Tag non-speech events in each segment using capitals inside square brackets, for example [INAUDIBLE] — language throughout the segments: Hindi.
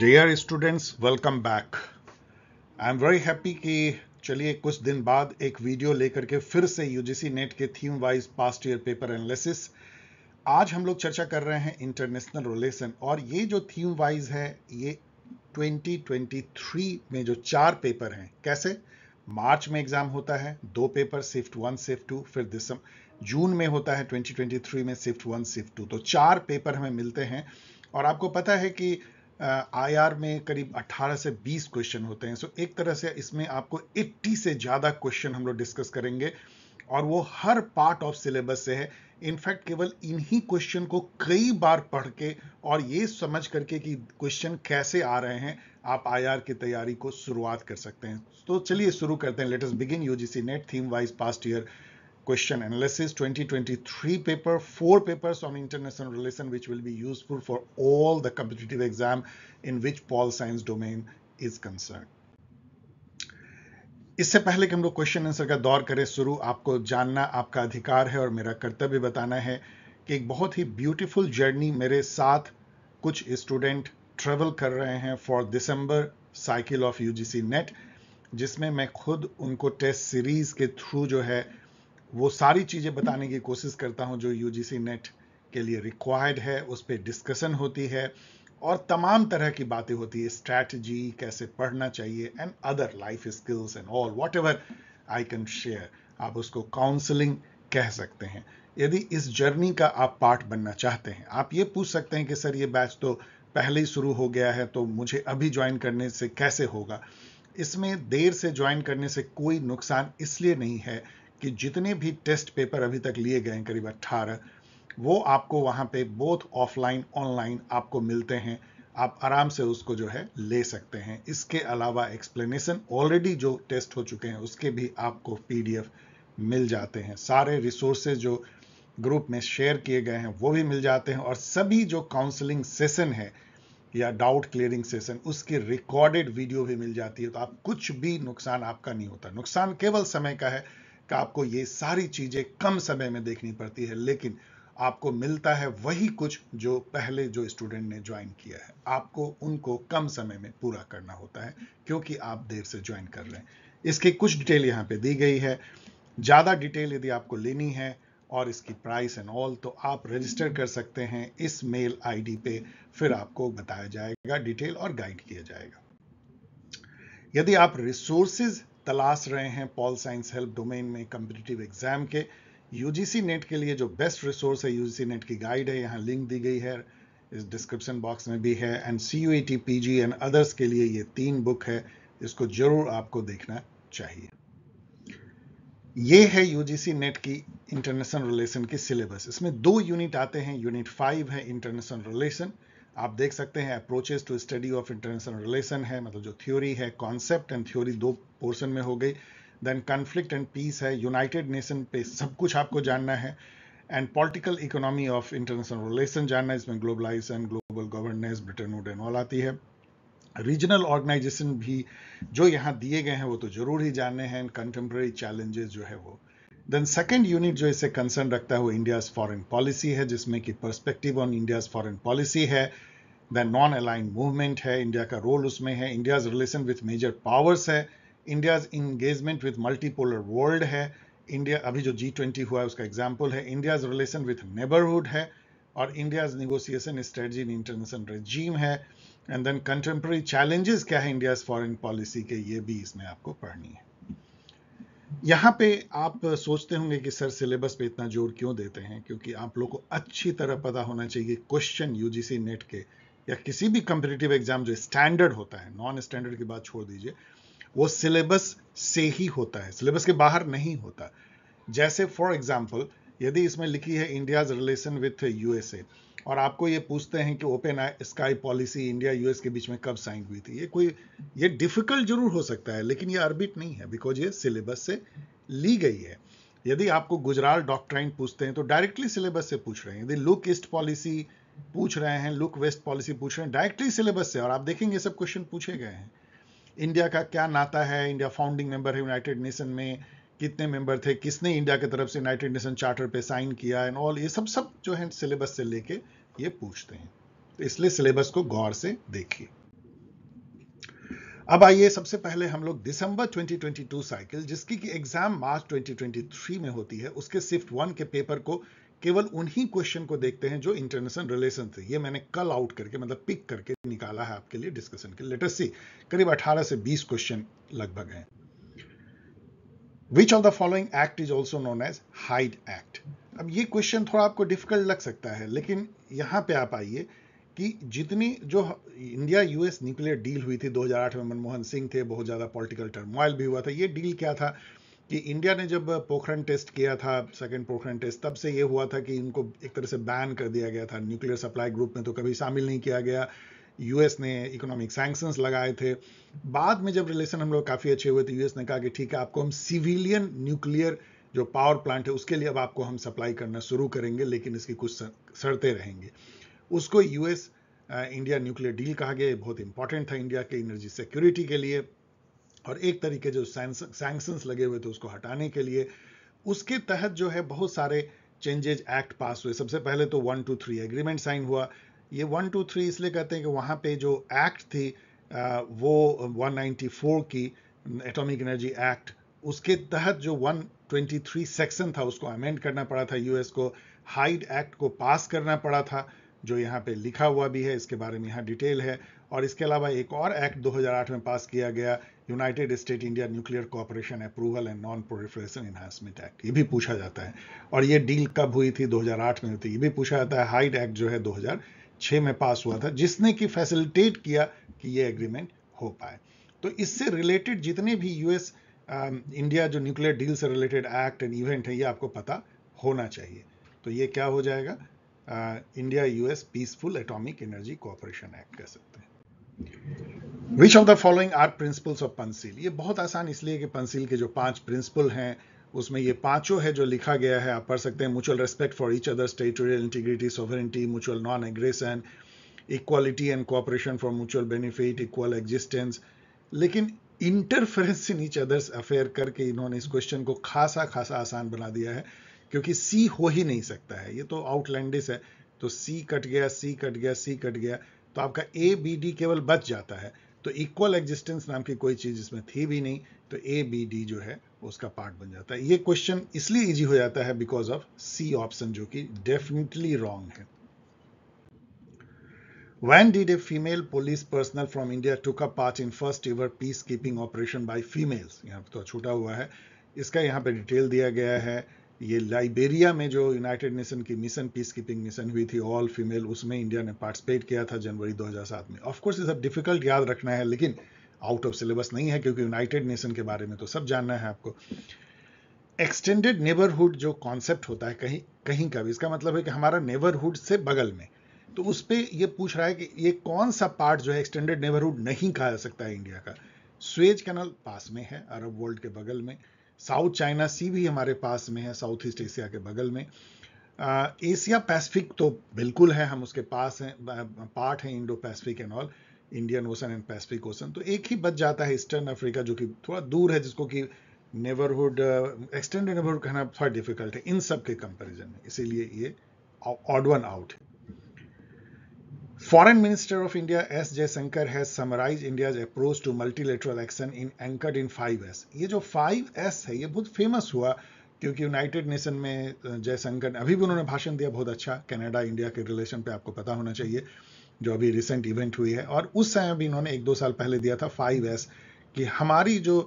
Dear students welcome back I am very happy कि चलिए कुछ दिन बाद एक वीडियो लेकर के फिर से यूजीसी नेट के theme wise past year paper analysis आज हम लोग चर्चा कर रहे हैं इंटरनेशनल रिलेशन और ये जो थीम वाइज है ये 2023 में जो चार पेपर हैं कैसे मार्च में एग्जाम होता है दो paper shift one shift two फिर दिसंबर जून में होता है 2023 में सिफ्ट वन सिफ्ट टू तो चार पेपर हमें मिलते हैं और आपको पता है कि आईआर में करीब 18 से 20 क्वेश्चन होते हैं सो so, एक तरह से इसमें आपको 80 से ज़्यादा क्वेश्चन हम लोग डिस्कस करेंगे और वो हर पार्ट ऑफ सिलेबस से है इनफैक्ट केवल इन्हीं क्वेश्चन को कई बार पढ़ के और ये समझ करके कि क्वेश्चन कैसे आ रहे हैं आप आईआर की तैयारी को शुरुआत कर सकते हैं तो चलिए शुरू करते हैं latest begin UGC NET theme wise past year question analysis 2023 paper, four papers on international relation which will be useful for all the competitive exam in which Paul science domain is concerned. इससे पहले कि हम लोग क्वेश्चन आंसर का दौर करें शुरू आपको जानना आपका अधिकार है और मेरा कर्तव्य बताना है कि एक बहुत ही ब्यूटीफुल जर्नी मेरे साथ कुछ स्टूडेंट ट्रेवल कर रहे हैं फॉर दिसंबर साइकिल ऑफ यूजीसी नेट जिसमें मैं खुद उनको टेस्ट सीरीज के थ्रू जो है वो सारी चीज़ें बताने की कोशिश करता हूँ जो यू नेट के लिए रिक्वायर्ड है उस पर डिस्कशन होती है और तमाम तरह की बातें होती है स्ट्रैटेजी कैसे पढ़ना चाहिए and other life skills and all whatever I can share आप उसको काउंसलिंग कह सकते हैं यदि इस जर्नी का आप पार्ट बनना चाहते हैं आप ये पूछ सकते हैं कि सर ये बैच तो पहले ही शुरू हो गया है तो मुझे अभी ज्वाइन करने से कैसे होगा इसमें देर से ज्वाइन करने से कोई नुकसान इसलिए नहीं है कि जितने भी टेस्ट पेपर अभी तक लिए गए हैं करीब 18 वो आपको वहाँ पे बोथ ऑफलाइन ऑनलाइन आपको मिलते हैं आप आराम से उसको जो है ले सकते हैं इसके अलावा एक्सप्लेनेशन ऑलरेडी जो टेस्ट हो चुके हैं उसके भी आपको पीडीएफ मिल जाते हैं सारे रिसोर्सेज जो ग्रुप में शेयर किए गए हैं वो भी मिल जाते हैं और सभी जो काउंसलिंग सेशन है या डाउट क्लियरिंग सेशन उसकी रिकॉर्डेड वीडियो भी मिल जाती है तो आप कुछ भी नुकसान आपका नहीं होता नुकसान केवल समय का है कि आपको ये सारी चीज़ें कम समय में देखनी पड़ती है लेकिन आपको मिलता है वही कुछ जो पहले जो स्टूडेंट ने ज्वाइन किया है आपको उनको कम समय में पूरा करना होता है क्योंकि आप देर से ज्वाइन कर रहे हैं इसकी कुछ डिटेल यहाँ पे दी गई है ज़्यादा डिटेल यदि आपको लेनी है और इसकी प्राइस एंड ऑल तो आप रजिस्टर कर सकते हैं इस मेल आईडी पे फिर आपको बताया जाएगा डिटेल और गाइड किया जाएगा यदि आप रिसोर्सेज तलाश रहे हैं पॉल साइंस हेल्प डोमेन में कम्पिटिटिव एग्जाम के यूजीसी नेट के लिए जो बेस्ट रिसोर्स है यूजीसी नेट की गाइड है यहाँ लिंक दी गई है इस डिस्क्रिप्शन बॉक्स में भी है and C U T P G and others के लिए ये तीन बुक है इसको जरूर आपको देखना चाहिए ये है यूजीसी नेट की इंटरनेशनल रिलेशन की सिलेबस इसमें दो यूनिट आते हैं यूनिट फाइव है इंटरनेशनल रिलेशन आप देख सकते हैं approaches to study of international relation है मतलब जो थ्योरी है कॉन्सेप्ट एंड थ्योरी दो पोर्सन में हो गई देन कन्फ्लिक्ट एंड पीस है यूनाइटेड नेशन पे सब कुछ आपको जानना है and political economy of international relation जानना है इसमें globalisation global governance Britain wooden all आती है रीजनल ऑर्गेनाइजेशन भी जो यहाँ दिए गए हैं वो तो जरूर ही जानने हैं एंड कंटेम्प्रेरी चैलेंजेस जो है वो देन सेकेंड यूनिट जो इसे कंसर्न रखता है वो इंडियाज फॉरन पॉलिसी है जिसमें कि perspective on India's foreign policy है देन नॉन अलाइन मूवमेंट है इंडिया का रोल उसमें है India's relation with major powers है India's engagement with multipolar world है इंडिया अभी जो जी ट्वेंटी हुआ है उसका एग्जाम्पल है इंडियाज रिलेशन विथ नेबरहुड है और India's negotiation strategy in international regime है एंड देन कंटेम्प्रेरी चैलेंजेस क्या है इंडियाज फॉरन पॉलिसी के ये भी इसमें आपको पढ़नी है यहाँ पे आप सोचते होंगे कि सर सिलेबस पे इतना जोर क्यों देते हैं क्योंकि आप लोग को अच्छी तरह पता होना चाहिए क्वेश्चन यूजीसी नेट के या किसी भी कंपिटेटिव एग्जाम जो स्टैंडर्ड होता है नॉन स्टैंडर्ड की बात छोड़ दीजिए वो सिलेबस से ही होता है सिलेबस के बाहर नहीं होता जैसे फॉर एग्जाम्पल यदि इसमें लिखी है इंडिया रिलेशन विथ यूएसए और आपको ये पूछते हैं कि open sky policy India US के बीच में कब साइन हुई थी ये कोई ये डिफिकल्ट जरूर हो सकता है लेकिन ये अर्बिट नहीं है बिकॉज ये सिलेबस से ली गई है यदि आपको गुजराल डॉक्ट्राइन पूछते हैं तो डायरेक्टली सिलेबस से पूछ रहे हैं यदि लुक ईस्ट पॉलिसी पूछ रहे हैं लुक वेस्ट पॉलिसी पूछ रहे हैं डायरेक्टली सिलेबस से और आप देखेंगे सब क्वेश्चन पूछे गए हैं इंडिया का क्या नाता है इंडिया फाउंडिंग मेंबर है यूनाइटेड नेशन में कितने मेंबर थे किसने इंडिया की तरफ से यूनाइटेड नेशन चार्टर पे साइन किया एंड ऑल ये सब सब जो है सिलेबस से लेके ये पूछते हैं तो इसलिए सिलेबस को गौर से देखिए अब आइए सबसे पहले हम लोग दिसंबर 2022 साइकिल जिसकी कि एग्जाम मार्च 2023 में होती है उसके शिफ्ट वन के पेपर को केवल उन्हीं क्वेश्चन को देखते हैं जो इंटरनेशनल रिलेशन थे ये मैंने कल आउट करके मतलब पिक करके निकाला है आपके लिए डिस्कशन के लेटर सी करीब 18 से 20 क्वेश्चन लगभग हैं which of the following act is also known as Hyde act अब ये क्वेश्चन थोड़ा आपको डिफिकल्ट लग सकता है लेकिन यहाँ पे आप आइए कि जितनी जो इंडिया यूएस न्यूक्लियर डील हुई थी 2008 में मनमोहन सिंह थे बहुत ज़्यादा पॉलिटिकल टर्मोइल भी हुआ था ये डील क्या था कि इंडिया ने जब पोखरण टेस्ट किया था सेकेंड पोखरण टेस्ट तब से ये हुआ था कि इनको एक तरह से बैन कर दिया गया था न्यूक्लियर सप्लाई ग्रुप में तो कभी शामिल नहीं किया गया यूएस ने इकोनॉमिक सैंक्शंस लगाए थे बाद में जब रिलेशन हम लोग काफ़ी अच्छे हुए तो यूएस ने कहा कि ठीक है आपको हम सिविलियन न्यूक्लियर जो पावर प्लांट है उसके लिए अब आपको हम सप्लाई करना शुरू करेंगे लेकिन इसकी कुछ शर्तें रहेंगे उसको यूएस इंडिया न्यूक्लियर डील कहा गया बहुत इंपॉर्टेंट था इंडिया के एनर्जी सिक्योरिटी के लिए और एक तरीके जो सैंक्शंस लगे हुए थे उसको हटाने के लिए उसके तहत जो है बहुत सारे चेंजेज एक्ट पास हुए सबसे पहले तो one two three agreement sign हुआ ये वन टू थ्री इसलिए कहते हैं कि वहाँ पे जो एक्ट थी वो 194 की एटॉमिक एनर्जी एक्ट उसके तहत जो 123 सेक्शन था उसको अमेंड करना पड़ा था यूएस को हाइड एक्ट को पास करना पड़ा था जो यहाँ पे लिखा हुआ भी है इसके बारे में यहाँ डिटेल है और इसके अलावा एक और एक्ट 2008 में पास किया गया United State India nuclear cooperation approval and non proliferation enhancement act ये भी पूछा जाता है और ये डील कब हुई थी 2008 में हुई थी ये भी पूछा जाता है हाइड एक्ट जो है 2006 में पास हुआ था जिसने कि फैसिलिटेट किया कि ये एग्रीमेंट हो पाए तो इससे रिलेटेड जितने भी यूएस इंडिया um, जो न्यूक्लियर डील से रिलेटेड एक्ट एंड इवेंट है ये आपको पता होना चाहिए तो ये क्या हो जाएगा India US peaceful atomic energy cooperation act कह सकते हैं which of the following are principles of Panchsheel ये बहुत आसान इसलिए कि पंसिल के जो पांच प्रिंसिपल हैं उसमें ये पांचों है जो लिखा गया है आप पढ़ सकते हैं mutual respect for each other's territorial integrity sovereignty mutual non aggression equality and cooperation for mutual benefit equal existence लेकिन interference in each other's affair करके इन्होंने इस क्वेश्चन को खासा खासा आसान बना दिया है क्योंकि सी हो ही नहीं सकता है ये तो आउटलैंडिस है तो सी कट गया सी कट गया सी कट गया तो आपका ए बी डी केवल बच जाता है तो इक्वल एग्जिस्टेंस नाम की कोई चीज इसमें थी भी नहीं तो ए बी डी जो है उसका पार्ट बन जाता है ये क्वेश्चन इसलिए इजी हो जाता है बिकॉज ऑफ सी ऑप्शन जो कि डेफिनेटली रॉन्ग है When did a female police personnel from India took part part in first ever peacekeeping operation by females? यहाँ पे तो छूटा हुआ है इसका यहाँ पे डिटेल दिया गया है ये लाइबेरिया में जो यूनाइटेड नेशन की मिशन पीस कीपिंग मिशन हुई थी ऑल फीमेल उसमें इंडिया ने पार्टिसिपेट किया था जनवरी 2007 में ऑफकोर्स ये सब डिफिकल्ट याद रखना है लेकिन आउट ऑफ सिलेबस नहीं है क्योंकि यूनाइटेड नेशन के बारे में तो सब जानना है आपको एक्सटेंडेड नेबरहुड जो कॉन्सेप्ट होता है कहीं कहीं का भी इसका मतलब है कि हमारा नेबरहुड से बगल में तो उस पर यह पूछ रहा है कि ये कौन सा पार्ट जो है एक्सटेंडेड नेबरहुड नहीं कहा जा सकता है इंडिया का स्वेज कैनल पास में है अरब वर्ल्ड के बगल में साउथ चाइना सी भी हमारे पास में है साउथ ईस्ट एशिया के बगल में एशिया पैसिफिक तो बिल्कुल है हम उसके पास हैं पार्ट हैं Indo Pacific and all Indian Ocean and Pacific Ocean तो एक ही बच जाता है ईस्टर्न अफ्रीका जो कि थोड़ा दूर है जिसको कि नेबरहुड एक्सटेंडेड नेबरहुड कहना थोड़ा डिफिकल्ट है इन सब के कंपेरिजन में इसीलिए ये ऑड वन आउट है Foreign Minister of India S. Shankar has summarized India's approach to multilateral action in anchored in 5S. ये जो 5S है ये बहुत फेमस हुआ क्योंकि यूनाइटेड नेशन में जयशंकर अभी भी उन्होंने भाषण दिया बहुत अच्छा कनाडा इंडिया के रिलेशन पे आपको पता होना चाहिए जो अभी रिसेंट इवेंट हुई है और उस समय भी इन्होंने एक दो साल पहले दिया था फाइव एस कि हमारी जो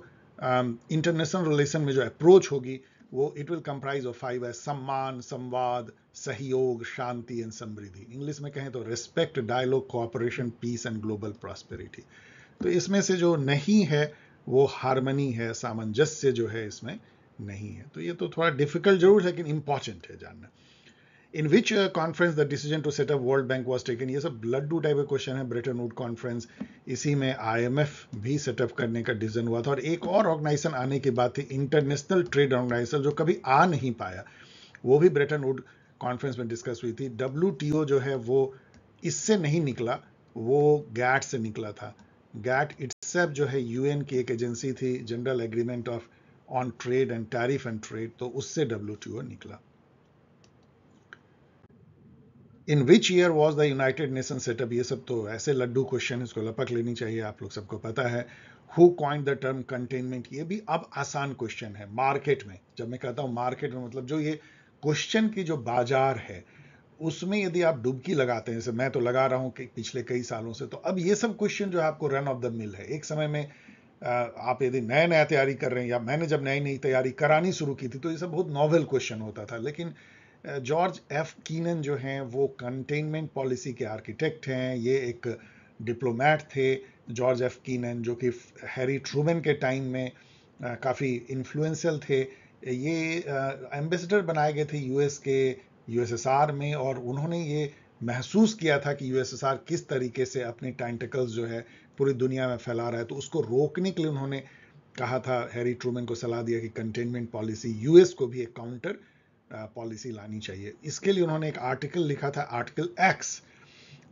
इंटरनेशनल रिलेशन में जो अप्रोच होगी वो it will comprise of five है सम्मान संवाद सहयोग शांति एंड समृद्धि इंग्लिश में कहें तो respect dialogue cooperation peace and global prosperity तो इसमें से जो नहीं है वो हारमनी है सामंजस्य जो है इसमें नहीं है तो ये तो थोड़ा डिफिकल्ट जरूर है लेकिन इंपॉर्टेंट है जानना in which conference the decision to set up world bank was taken ये सब ब्लड डू टाइप का क्वेश्चन है ब्रिटेन वुड कॉन्फ्रेंस इसी में आईएमएफ भी सेटअप करने का डिसीजन हुआ था और एक और ऑर्गेनाइजेशन आने की बात थी इंटरनेशनल ट्रेड ऑर्गेनाइजेशन जो कभी आ नहीं पाया वो भी ब्रिटेन वुड कॉन्फ्रेंस में डिस्कस हुई थी डब्ल्यू जो है वो इससे नहीं निकला वो गैट से निकला था गैट इट्स जो है यूएन की एक एजेंसी थी general agreement of on trade and tariff and trade तो उससे डब्ल्यू निकला in which year was the United Nation set up ये सब तो ऐसे लड्डू क्वेश्चन इसको लपक लेनी चाहिए आप लोग सबको पता है who coined the term containment ये भी अब आसान क्वेश्चन है मार्केट में जब मैं कहता हूँ मार्केट में मतलब जो ये क्वेश्चन की जो बाजार है उसमें यदि आप डुबकी लगाते हैं जैसे मैं तो लगा रहा हूँ पिछले कई सालों से तो अब ये सब क्वेश्चन जो है आपको रन ऑफ द मिल है एक समय में आप यदि नया नया तैयारी कर रहे हैं या मैंने जब नई नई तैयारी करानी शुरू की थी तो ये सब बहुत नॉवल क्वेश्चन होता था लेकिन जॉर्ज एफ कीनन जो हैं वो कंटेनमेंट पॉलिसी के आर्किटेक्ट हैं ये एक डिप्लोमेट थे जॉर्ज एफ कीनन जो कि हैरी ट्रूमेन के टाइम में काफ़ी इन्फ्लुएंशियल थे ये एम्बेसडर बनाए गए थे यूएस के यूएसएसआर में और उन्होंने ये महसूस किया था कि यूएसएसआर किस तरीके से अपने टेंटिकल्स जो है पूरी दुनिया में फैला रहा है तो उसको रोकने के लिए उन्होंने कहा था हैरी ट्रूमेन को सलाह दिया कि कंटेनमेंट पॉलिसी यूएस को भी एक काउंटर पॉलिसी uh, लानी चाहिए इसके लिए उन्होंने एक आर्टिकल लिखा था आर्टिकल एक्स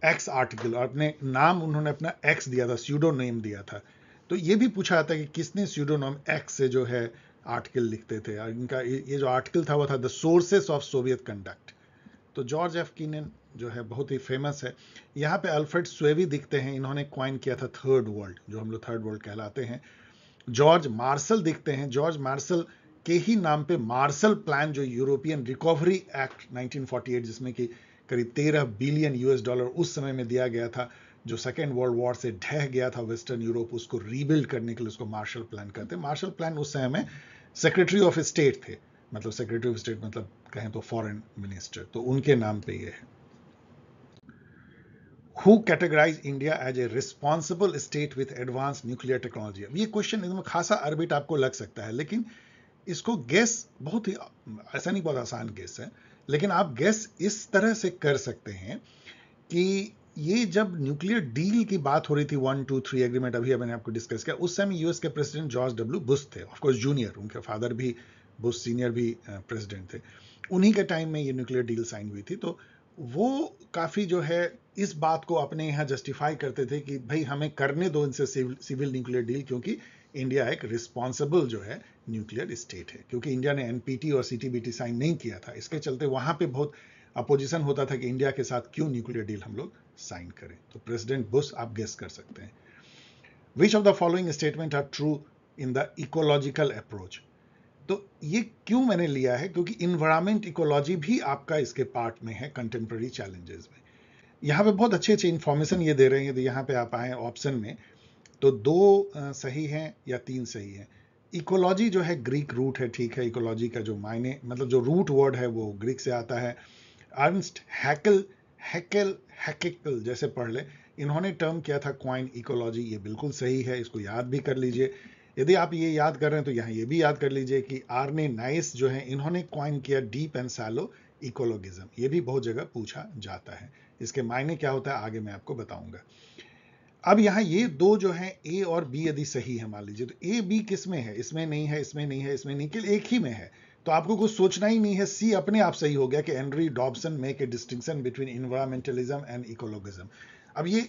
एक्स आर्टिकल और अपने नाम उन्होंने अपना एक्स दिया था स्यूडो नेम दिया था तो ये भी पूछा जाता है कि किसने स्यूडोनॉम एक्स से जो है आर्टिकल लिखते थे और इनका ये जो आर्टिकल था वो था the sources of Soviet conduct तो जॉर्ज एफ कीनन जो है बहुत ही फेमस है यहाँ पे अल्फ्रेड स्वेवी दिखते हैं इन्होंने क्वाइन किया था थर्ड वर्ल्ड जो हम लोग थर्ड वर्ल्ड कहलाते हैं जॉर्ज मार्सल दिखते हैं जॉर्ज मार्सल के ही नाम पे मार्शल प्लान जो यूरोपियन रिकवरी एक्ट 1948 जिसमें कि करीब 13 बिलियन यूएस डॉलर उस समय में दिया गया था जो सेकेंड वर्ल्ड वॉर से ढह गया था वेस्टर्न यूरोप उसको रीबिल्ड करने के लिए उसको मार्शल प्लान कहते हैं मार्शल प्लान उस समय में सेक्रेटरी ऑफ स्टेट थे मतलब सेक्रेटरी ऑफ स्टेट मतलब कहें तो फॉरेन मिनिस्टर तो उनके नाम पे ये है who categorise India as a responsible state with advance nuclear technology ये क्वेश्चन एकदम खासा अर्बिट आपको लग सकता है लेकिन इसको गैस बहुत ही ऐसा नहीं बहुत आसान गैस है लेकिन आप गैस इस तरह से कर सकते हैं कि ये जब न्यूक्लियर डील की बात हो रही थी वन टू थ्री एग्रीमेंट अभी मैंने आपको डिस्कस किया उस समय यूएस के प्रेसिडेंट जॉर्ज डब्ल्यू बुश थे ऑफकोर्स जूनियर उनके फादर भी बुश सीनियर भी प्रेसिडेंट uh, थे उन्हीं के टाइम में ये न्यूक्लियर डील साइन हुई थी तो वो काफ़ी जो है इस बात को अपने यहाँ जस्टिफाई करते थे कि भाई हमें करने दो इनसे सिविल न्यूक्लियर डील क्योंकि इंडिया एक रिस्पॉन्सिबल जो है न्यूक्लियर स्टेट है क्योंकि इंडिया ने एनपीटी और सीटीबीटी साइन नहीं किया था इसके चलते वहां पे बहुत अपोजिशन होता था कि इंडिया के साथ क्यों न्यूक्लियर डील हम लोग साइन करें तो प्रेसिडेंट बुश आप गेस कर सकते हैं which of the following statement are true in the ecological approach तो ये क्यों मैंने लिया है क्योंकि इन्वायरमेंट इकोलॉजी भी आपका इसके पार्ट में है कंटेम्प्रेरी चैलेंजेस में यहाँ पे बहुत अच्छे अच्छे इन्फॉर्मेशन ये दे रहे हैं यहाँ पे आप आए ऑप्शन में तो दो सही हैं या तीन सही हैं इकोलॉजी जो है ग्रीक रूट है ठीक है इकोलॉजी का जो मायने मतलब जो रूट वर्ड है वो ग्रीक से आता है अर्नस्ट हैकल हैकल हैकेकल जैसे पढ़ ले इन्होंने टर्म किया था क्वाइन इकोलॉजी ये बिल्कुल सही है इसको याद भी कर लीजिए यदि आप ये याद कर रहे हैं तो यहाँ ये भी याद कर लीजिए कि आर्ने नाइस जो है इन्होंने क्वाइन किया डीप एंड सैलो इकोलॉगिज्म ये भी बहुत जगह पूछा जाता है इसके मायने क्या होता है आगे मैं आपको बताऊंगा अब यहाँ ये दो जो है ए और बी यदि सही है मान लीजिए तो ए बी किस में है इसमें नहीं है इसमें नहीं है इसमें नहीं एक ही में है तो आपको कुछ सोचना ही नहीं है सी अपने आप सही हो गया कि Andrew Dobson make a distinction between environmentalism and ecologism अब ये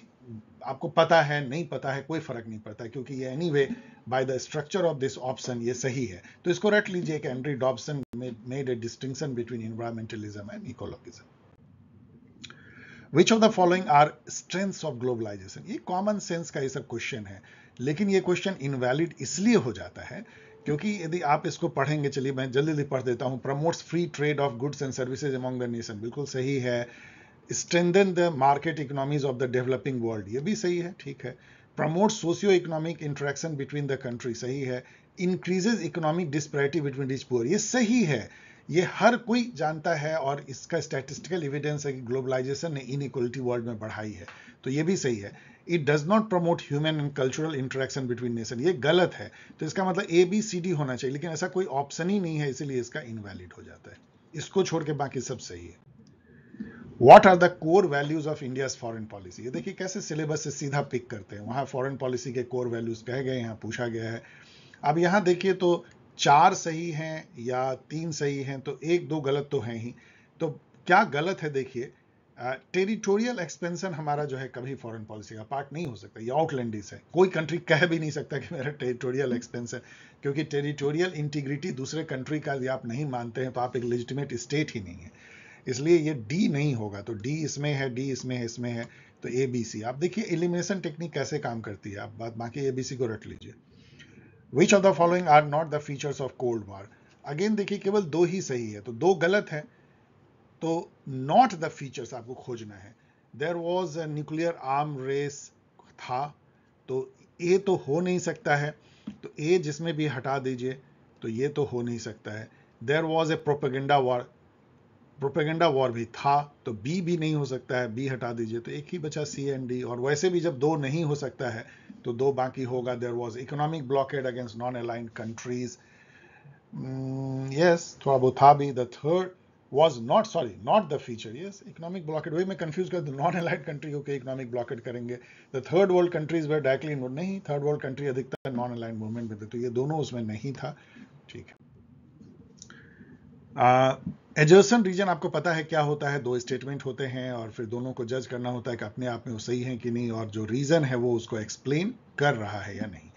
आपको पता है नहीं पता है कोई फर्क नहीं पड़ता क्योंकि ये anyway by the structure of this option ये सही है तो इसको रख लीजिए कि Andrew Dobson made a distinction between environmentalism and ecologism which of the following are strengths of globalisation ये कॉमन सेंस का ये सब क्वेश्चन है लेकिन ये क्वेश्चन इनवैलिड इसलिए हो जाता है क्योंकि यदि आप इसको पढ़ेंगे चलिए मैं जल्दी जल्दी पढ़ देता हूँ promotes free trade of goods and services among the nation बिल्कुल सही है strengthen the market economies of the developing world ये भी सही है ठीक है promote socio economic interaction between the country सही है increases economic disparity between rich poor ये सही है ये हर कोई जानता है और इसका स्टैटिस्टिकल एविडेंस है कि ग्लोबलाइजेशन ने इनइक्वलिटी वर्ल्ड में बढ़ाई है तो ये भी सही है it does not promote human and cultural interaction between nation ये गलत है तो इसका मतलब ए बी सी डी होना चाहिए लेकिन ऐसा कोई ऑप्शन ही नहीं है इसीलिए इसका इनवैलिड हो जाता है इसको छोड़ के बाकी सब सही है what are the core values of India foreign policy ये देखिए कैसे सिलेबस से सीधा पिक करते हैं वहां फॉरन पॉलिसी के कोर वैल्यूज कहे गए यहाँ पूछा गया है अब यहाँ देखिए तो चार सही हैं या तीन सही हैं तो एक दो गलत तो हैं ही तो क्या गलत है देखिए टेरिटोरियल एक्सपेंशन हमारा जो है कभी फॉरेन पॉलिसी का पार्ट नहीं हो सकता ये आउटलैंड है कोई कंट्री कह भी नहीं सकता कि मेरा टेरिटोरियल एक्सपेंशन क्योंकि टेरिटोरियल इंटीग्रिटी दूसरे कंट्री का यदि आप नहीं मानते हैं तो आप एक लेजिटिमेट स्टेट ही नहीं है इसलिए ये डी नहीं होगा तो डी इसमें है डी इसमें है इसमें है तो ए बी सी आप देखिए एलिमिनेशन टेक्निक कैसे काम करती है आप बाकी ए बी सी को रट लीजिए which of the following are not the features of cold war again देखिए केवल दो ही सही है तो दो गलत है तो नॉट द फीचर्स आपको खोजना है there was nuclear arm race था तो ए तो हो नहीं सकता है तो ए जिसमें भी हटा दीजिए तो ये तो हो नहीं सकता है there was a propaganda war propaganda war भी था तो बी भी नहीं हो सकता है बी हटा दीजिए तो एक ही बचा सी एंड डी और वैसे भी जब दो नहीं हो सकता है तो दो बाकी होगा there was economic blockade against non align countries yes थोड़ा बहुत था भी there was not sorry not the future yes economic blockade वही मैं कंफ्यूज कर दू नॉन अलाइड कंट्री होकर इकोनॉमिक ब्लॉकेट करेंगे द थर्ड वर्ल्ड कंट्रीज वे डायरेक्टली नहीं थर्ड वर्ल्ड कंट्री अधिकतर नॉन अलाइन मूवमेंट में थे तो ये दोनों उसमें नहीं था ठीक है uh, एजर्सन रीजन आपको पता है क्या होता है दो स्टेटमेंट होते हैं और फिर दोनों को जज करना होता है कि अपने आप में वो सही है कि नहीं और जो रीजन है वो उसको एक्सप्लेन कर रहा है या नहीं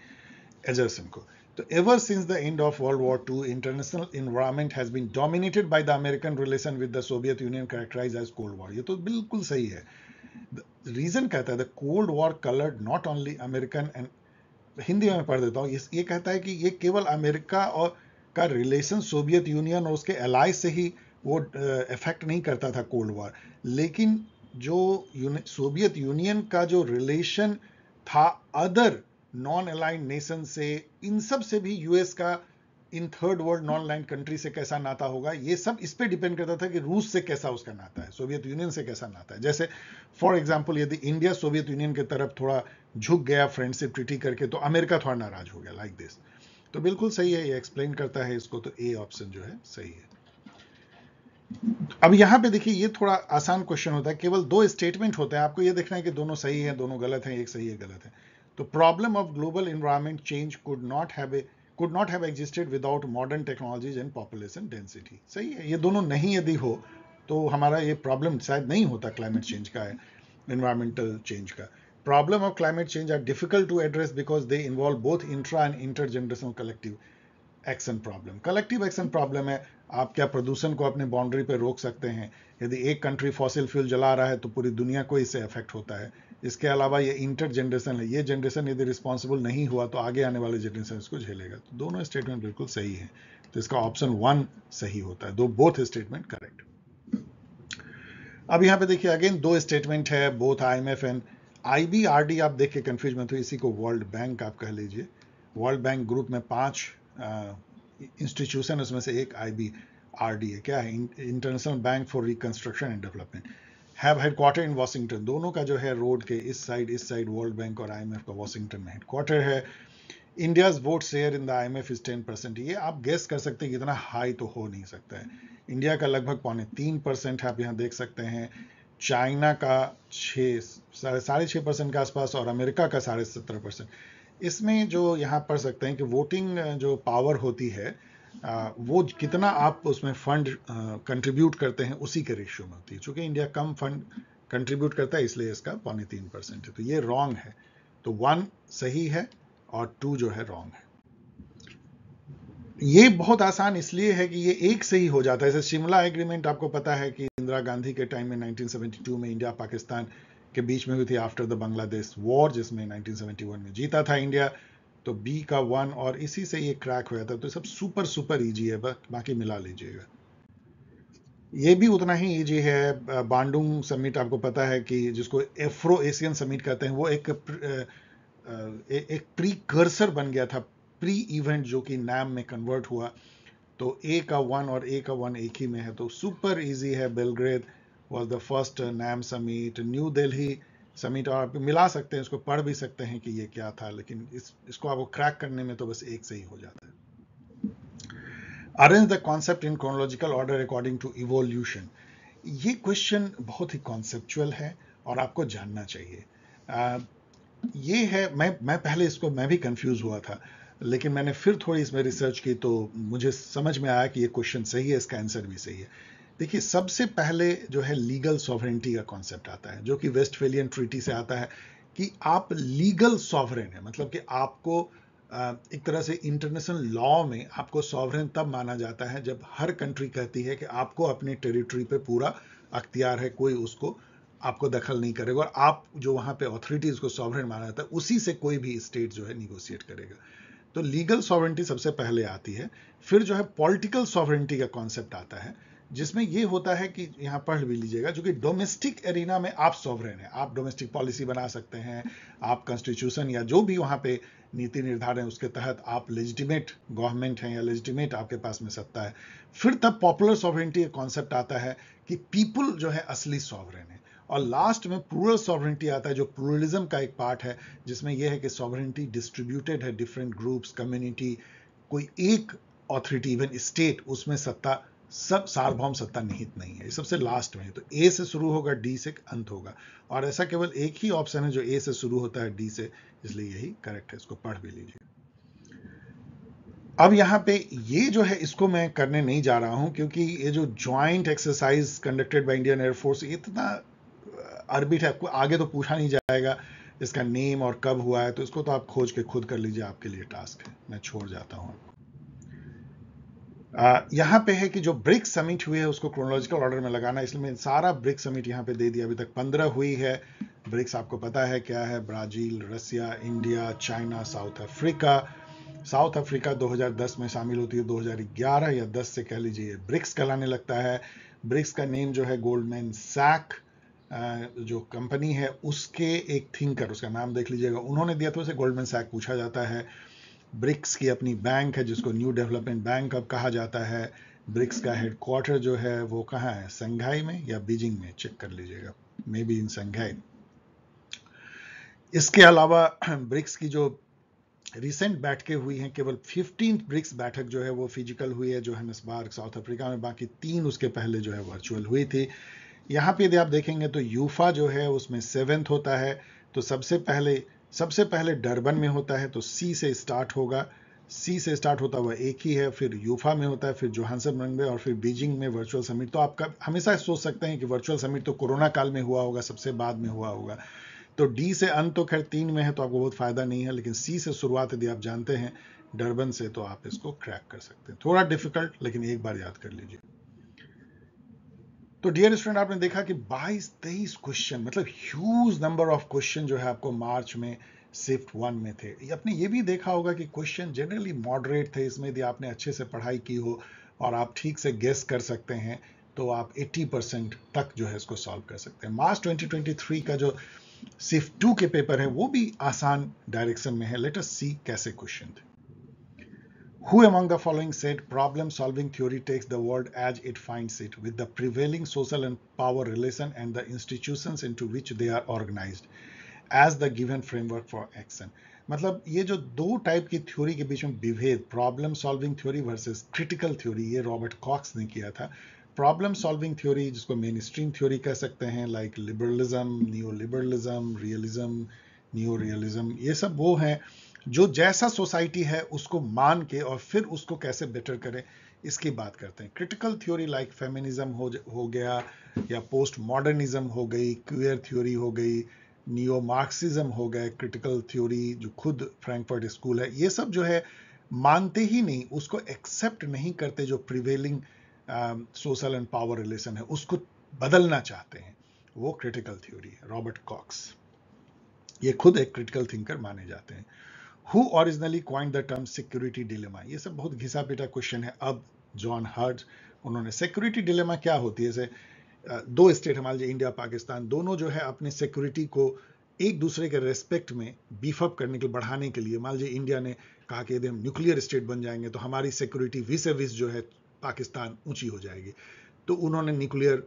एजर्सन को तो ever since the end of world war two international environment has been dominated by the American relation with the Soviet Union characterise as cold war ये तो बिल्कुल सही है रीजन कहता है the cold war coloured not only American and Hindi में पढ़ देता हूँ ये कहता है कि ये केवल अमेरिका और का रिलेशन सोवियत यूनियन और उसके एलाइज से ही वो इफेक्ट नहीं करता था कोल्ड वॉर लेकिन जो सोवियत यूनियन का जो रिलेशन था अदर नॉन अलाइंड नेशन से इन सब से भी यूएस का in third world non align country से कैसा नाता होगा ये सब इस पे डिपेंड करता था कि रूस से कैसा उसका नाता है सोवियत यूनियन से कैसा नाता है जैसे फॉर एग्जाम्पल यदि इंडिया सोवियत यूनियन की तरफ थोड़ा झुक गया फ्रेंडशिप ट्रिटी करके तो अमेरिका थोड़ा नाराज हो गया लाइक like दिस तो बिल्कुल सही है ये एक्सप्लेन करता है इसको तो ए ऑप्शन जो है सही है अब यहां पे देखिए ये थोड़ा आसान क्वेश्चन होता है केवल दो स्टेटमेंट होते हैं आपको ये देखना है कि दोनों सही है दोनों गलत है एक सही है गलत है तो problem of global environment change could not have a could not have existed without modern technologies and population density सही है ये दोनों नहीं यदि हो तो हमारा ये प्रॉब्लम शायद नहीं होता क्लाइमेट चेंज का इन्वायरमेंटल चेंज का problem of climate change are difficult to address because they involve both intra and and intergenerational collective action problem collective action problem है आप क्या प्रदूषण को अपने बाउंड्री पर रोक सकते हैं यदि एक कंट्री फॉसिल फ्यूल जला रहा है तो पूरी दुनिया को इससे इफेक्ट होता है इसके अलावा ये इंटर जनरेशन है ये जनरेशन यदि रिस्पॉन्सिबल नहीं हुआ तो आगे आने वाले जनरेशन इसको झेलेगा तो दोनों स्टेटमेंट बिल्कुल सही है तो इसका ऑप्शन वन सही होता है दो बोथ स्टेटमेंट करेक्ट अब यहाँ पे देखिए अगेन दो स्टेटमेंट है both I M F and IBRD आप देख के कंफ्यूज मत हो इसी को वर्ल्ड बैंक आप कह लीजिए वर्ल्ड बैंक ग्रुप में पांच इंस्टीट्यूशन उसमें से एक आई बी आर डी है क्या है international bank for reconstruction and development have headquarter in Washington दोनों का जो है रोड के इस साइड इस साइड वर्ल्ड बैंक और आई एम एफ का वाशिंगटन में हेडक्वार्टर है India's vote share in the I M F is ten percent ये आप गेस कर सकते हैं कि इतना हाई तो हो नहीं सकता है इंडिया का लगभग पौने तीन परसेंट आप यहाँ देख सकते हैं चाइना का छः साढ़े साढ़े छः परसेंट के आसपास और अमेरिका का साढ़े सत्रह परसेंट इसमें जो यहाँ पढ़ सकते हैं कि वोटिंग जो पावर होती है वो कितना आप उसमें फंड कंट्रीब्यूट करते हैं उसी के रेशियो में होती है चूंकि इंडिया कम फंड कंट्रीब्यूट करता है इसलिए इसका पौने तीन परसेंट है तो ये रॉन्ग है तो वन सही है और टू जो है रॉन्ग है ये बहुत आसान इसलिए है कि ये एक से ही हो जाता है जैसे शिमला एग्रीमेंट आपको पता है कि इंदिरा गांधी के टाइम में 1972 में इंडिया पाकिस्तान के बीच में हुई थी आफ्टर द बांग्लादेश वॉर जिसमें 1971 में जीता था इंडिया तो बी का वन और इसी से ये क्रैक हुआ था तो सब सुपर सुपर ईजी है बाकी मिला लीजिएगा ये भी उतना ही ईजी है बांडुंग समिट आपको पता है कि जिसको एफ्रो एशियन समिट कहते हैं वो एक एक प्री कर्सर बन गया था प्री इवेंट जो कि नैम में कन्वर्ट हुआ तो ए का वन और ए का वन एक ही में है तो सुपर इजी है Belgrade was the first NAM summit New Delhi summit और आप मिला सकते हैं इसको पढ़ भी सकते हैं कि ये क्या था लेकिन इस इसको आपको क्रैक करने में तो बस एक से ही हो जाता है arrange the concept in chronological order according to evolution ये क्वेश्चन बहुत ही कॉन्सेप्चुअल है और आपको जानना चाहिए आ, uh, ये है मैं मैं पहले इसको मैं भी कंफ्यूज हुआ था लेकिन मैंने फिर थोड़ी इसमें रिसर्च की तो मुझे समझ में आया कि ये क्वेश्चन सही है इसका आंसर भी सही है देखिए सबसे पहले जो है लीगल सॉवरेंटी का कॉन्सेप्ट आता है जो कि वेस्टफेलियन ट्रीटी से आता है कि आप लीगल सॉवरेन है मतलब कि आपको एक तरह से इंटरनेशनल लॉ में आपको सॉवरेन तब माना जाता है जब हर कंट्री कहती है कि आपको अपने टेरिटरी पे पूरा अख्तियार है कोई उसको आपको दखल नहीं करेगा और आप जो वहां पे अथॉरिटीज़ को सॉवरेन माना जाता है उसी से कोई भी स्टेट जो है निगोशिएट करेगा तो लीगल सॉवरेंटी सबसे पहले आती है फिर जो है पॉलिटिकल सॉवरेंटी का कॉन्सेप्ट आता है जिसमें ये होता है कि यहाँ पढ़ भी लीजिएगा जो कि डोमेस्टिक एरिना में आप सॉवरेन हैं आप डोमेस्टिक पॉलिसी बना सकते हैं आप कॉन्स्टिट्यूशन या जो भी वहाँ पे नीति निर्धारण है उसके तहत आप लेजिटिमेट गवर्नमेंट हैं या लेजिटिमेट आपके पास में सत्ता है फिर तब पॉपुलर सॉवरेंटी एक कॉन्सेप्ट आता है कि पीपुल जो है असली सॉवरेन है और लास्ट में प्रूरल सॉवरेंटी आता है जो प्रूरलिज्म का एक पार्ट है जिसमें यह है कि सॉवरेंटी डिस्ट्रीब्यूटेड है डिफरेंट ग्रुप्स कम्युनिटी कोई एक ऑथरिटी इवन स्टेट उसमें सत्ता सब सार्वभौम सत्ता निहित नहीं है सबसे लास्ट में तो ए से शुरू होगा डी से अंत होगा और ऐसा केवल एक ही ऑप्शन है जो ए से शुरू होता है डी से इसलिए यही करेक्ट है इसको पढ़ भी लीजिए अब यहाँ पे ये जो है इसको मैं करने नहीं जा रहा हूँ क्योंकि ये जो joint exercise conducted by Indian air force इतना अर्बिट है आपको आगे तो पूछा नहीं जाएगा इसका नेम और कब हुआ है तो इसको तो आप खोज के खुद कर लीजिए आपके लिए टास्क है मैं छोड़ जाता हूँ यहाँ पे है कि जो ब्रिक्स समिट हुई है उसको क्रोनोलॉजिकल ऑर्डर में लगाना इसलिए मैं सारा ब्रिक्स समिट यहाँ पे दे दिया अभी तक पंद्रह हुई है ब्रिक्स आपको पता है क्या है Brazil Russia India China South Africa South Africa 2010 में शामिल होती है 2011 या 10 से कह लीजिए ब्रिक्स कहलाने लगता है ब्रिक्स का नेम जो है गोल्डमैन सैक जो कंपनी है उसके एक थिंकर उसका नाम देख लीजिएगा उन्होंने दिया तो उसे गोल्डमैन सैक पूछा जाता है ब्रिक्स की अपनी बैंक है जिसको न्यू डेवलपमेंट बैंक अब कहा जाता है ब्रिक्स का हेडक्वार्टर जो है वो कहाँ है संघाई में या बीजिंग में चेक कर लीजिएगा मे बी इन संघाई इसके अलावा [CLEARS THROAT] ब्रिक्स की जो रिसेंट बैठकें हुई हैं केवल फिफ्टीन ब्रिक्स बैठक जो है वो फिजिकल हुई है जो जोहन्सबार्ग साउथ अफ्रीका में बाकी तीन उसके पहले जो है वर्चुअल हुई थी यहाँ पे यदि आप देखेंगे तो यूफा जो है उसमें सेवेंथ होता है तो सबसे पहले सबसे पहले डरबन में होता है तो सी से स्टार्ट होगा सी से स्टार्ट होता हुआ एक ही है फिर यूफा में होता है फिर जोहानसबर्ग में और फिर बीजिंग में वर्चुअल समिट तो आपका हमेशा सोच सकते हैं कि वर्चुअल समिट तो कोरोना काल में हुआ होगा सबसे बाद में हुआ होगा तो डी से अंत तो खैर तीन में है तो आपको बहुत फायदा नहीं है लेकिन सी से शुरुआत यदि आप जानते हैं डरबन से तो आप इसको क्रैक कर सकते हैं थोड़ा डिफिकल्ट लेकिन एक बार याद कर लीजिए तो डियर स्टूडेंट आपने देखा कि 22 तेईस क्वेश्चन मतलब ह्यूज नंबर ऑफ क्वेश्चन जो है आपको मार्च में सिफ्ट वन में थे आपने ये भी देखा होगा कि क्वेश्चन जनरली मॉडरेट थे इसमें यदि आपने अच्छे से पढ़ाई की हो और आप ठीक से गेस कर सकते हैं तो आप 80 परसेंट तक जो है इसको सॉल्व कर सकते हैं मार्च 2023 का जो सिर्फ टू के पेपर है वो भी आसान डायरेक्शन में है लेटस सी कैसे क्वेश्चन थे Who among the following said problem solving theory takes the world as it finds it with the prevailing social and power relation and the institutions into which they are organized as the given framework for action. मतलब ये जो दो टाइप की थ्योरी के बीच में विभेद problem solving theory versus critical theory ये रॉबर्ट कॉक्स ने किया था प्रॉब्लम सॉल्विंग थ्योरी जिसको मेन स्ट्रीम थ्योरी कह सकते हैं like liberalism new liberalism realism new realism ये सब वो हैं जो जैसा सोसाइटी है उसको मान के और फिर उसको कैसे बेटर करें इसकी बात करते हैं क्रिटिकल थ्योरी लाइक फेमिनिज्म हो हो गया या पोस्ट मॉडर्निज्म हो गई क्वियर थ्योरी हो गई नियो मार्क्सिज्म हो गए क्रिटिकल थ्योरी जो खुद फ्रैंकफर्ट स्कूल है ये सब जो है मानते ही नहीं उसको एक्सेप्ट नहीं करते जो prevailing social and power relation है उसको बदलना चाहते हैं वो क्रिटिकल थ्योरी है रॉबर्ट कॉक्स ये खुद एक क्रिटिकल थिंकर माने जाते हैं who originally coined the term security dilemma ये सब बहुत घिसा पिटा क्वेश्चन है अब जॉन हर्ट उन्होंने सिक्योरिटी डिलेमा क्या होती है जैसे दो स्टेट हमारे लिए इंडिया पाकिस्तान दोनों जो है अपने सिक्योरिटी को एक दूसरे के रेस्पेक्ट में बीफअप करने के लिए बढ़ाने के लिए मान लीजिए इंडिया ने कहा कि यदि हम न्यूक्लियर स्टेट बन जाएंगे तो हमारी सिक्योरिटी विस विस जो है पाकिस्तान ऊंची हो जाएगी तो उन्होंने न्यूक्लियर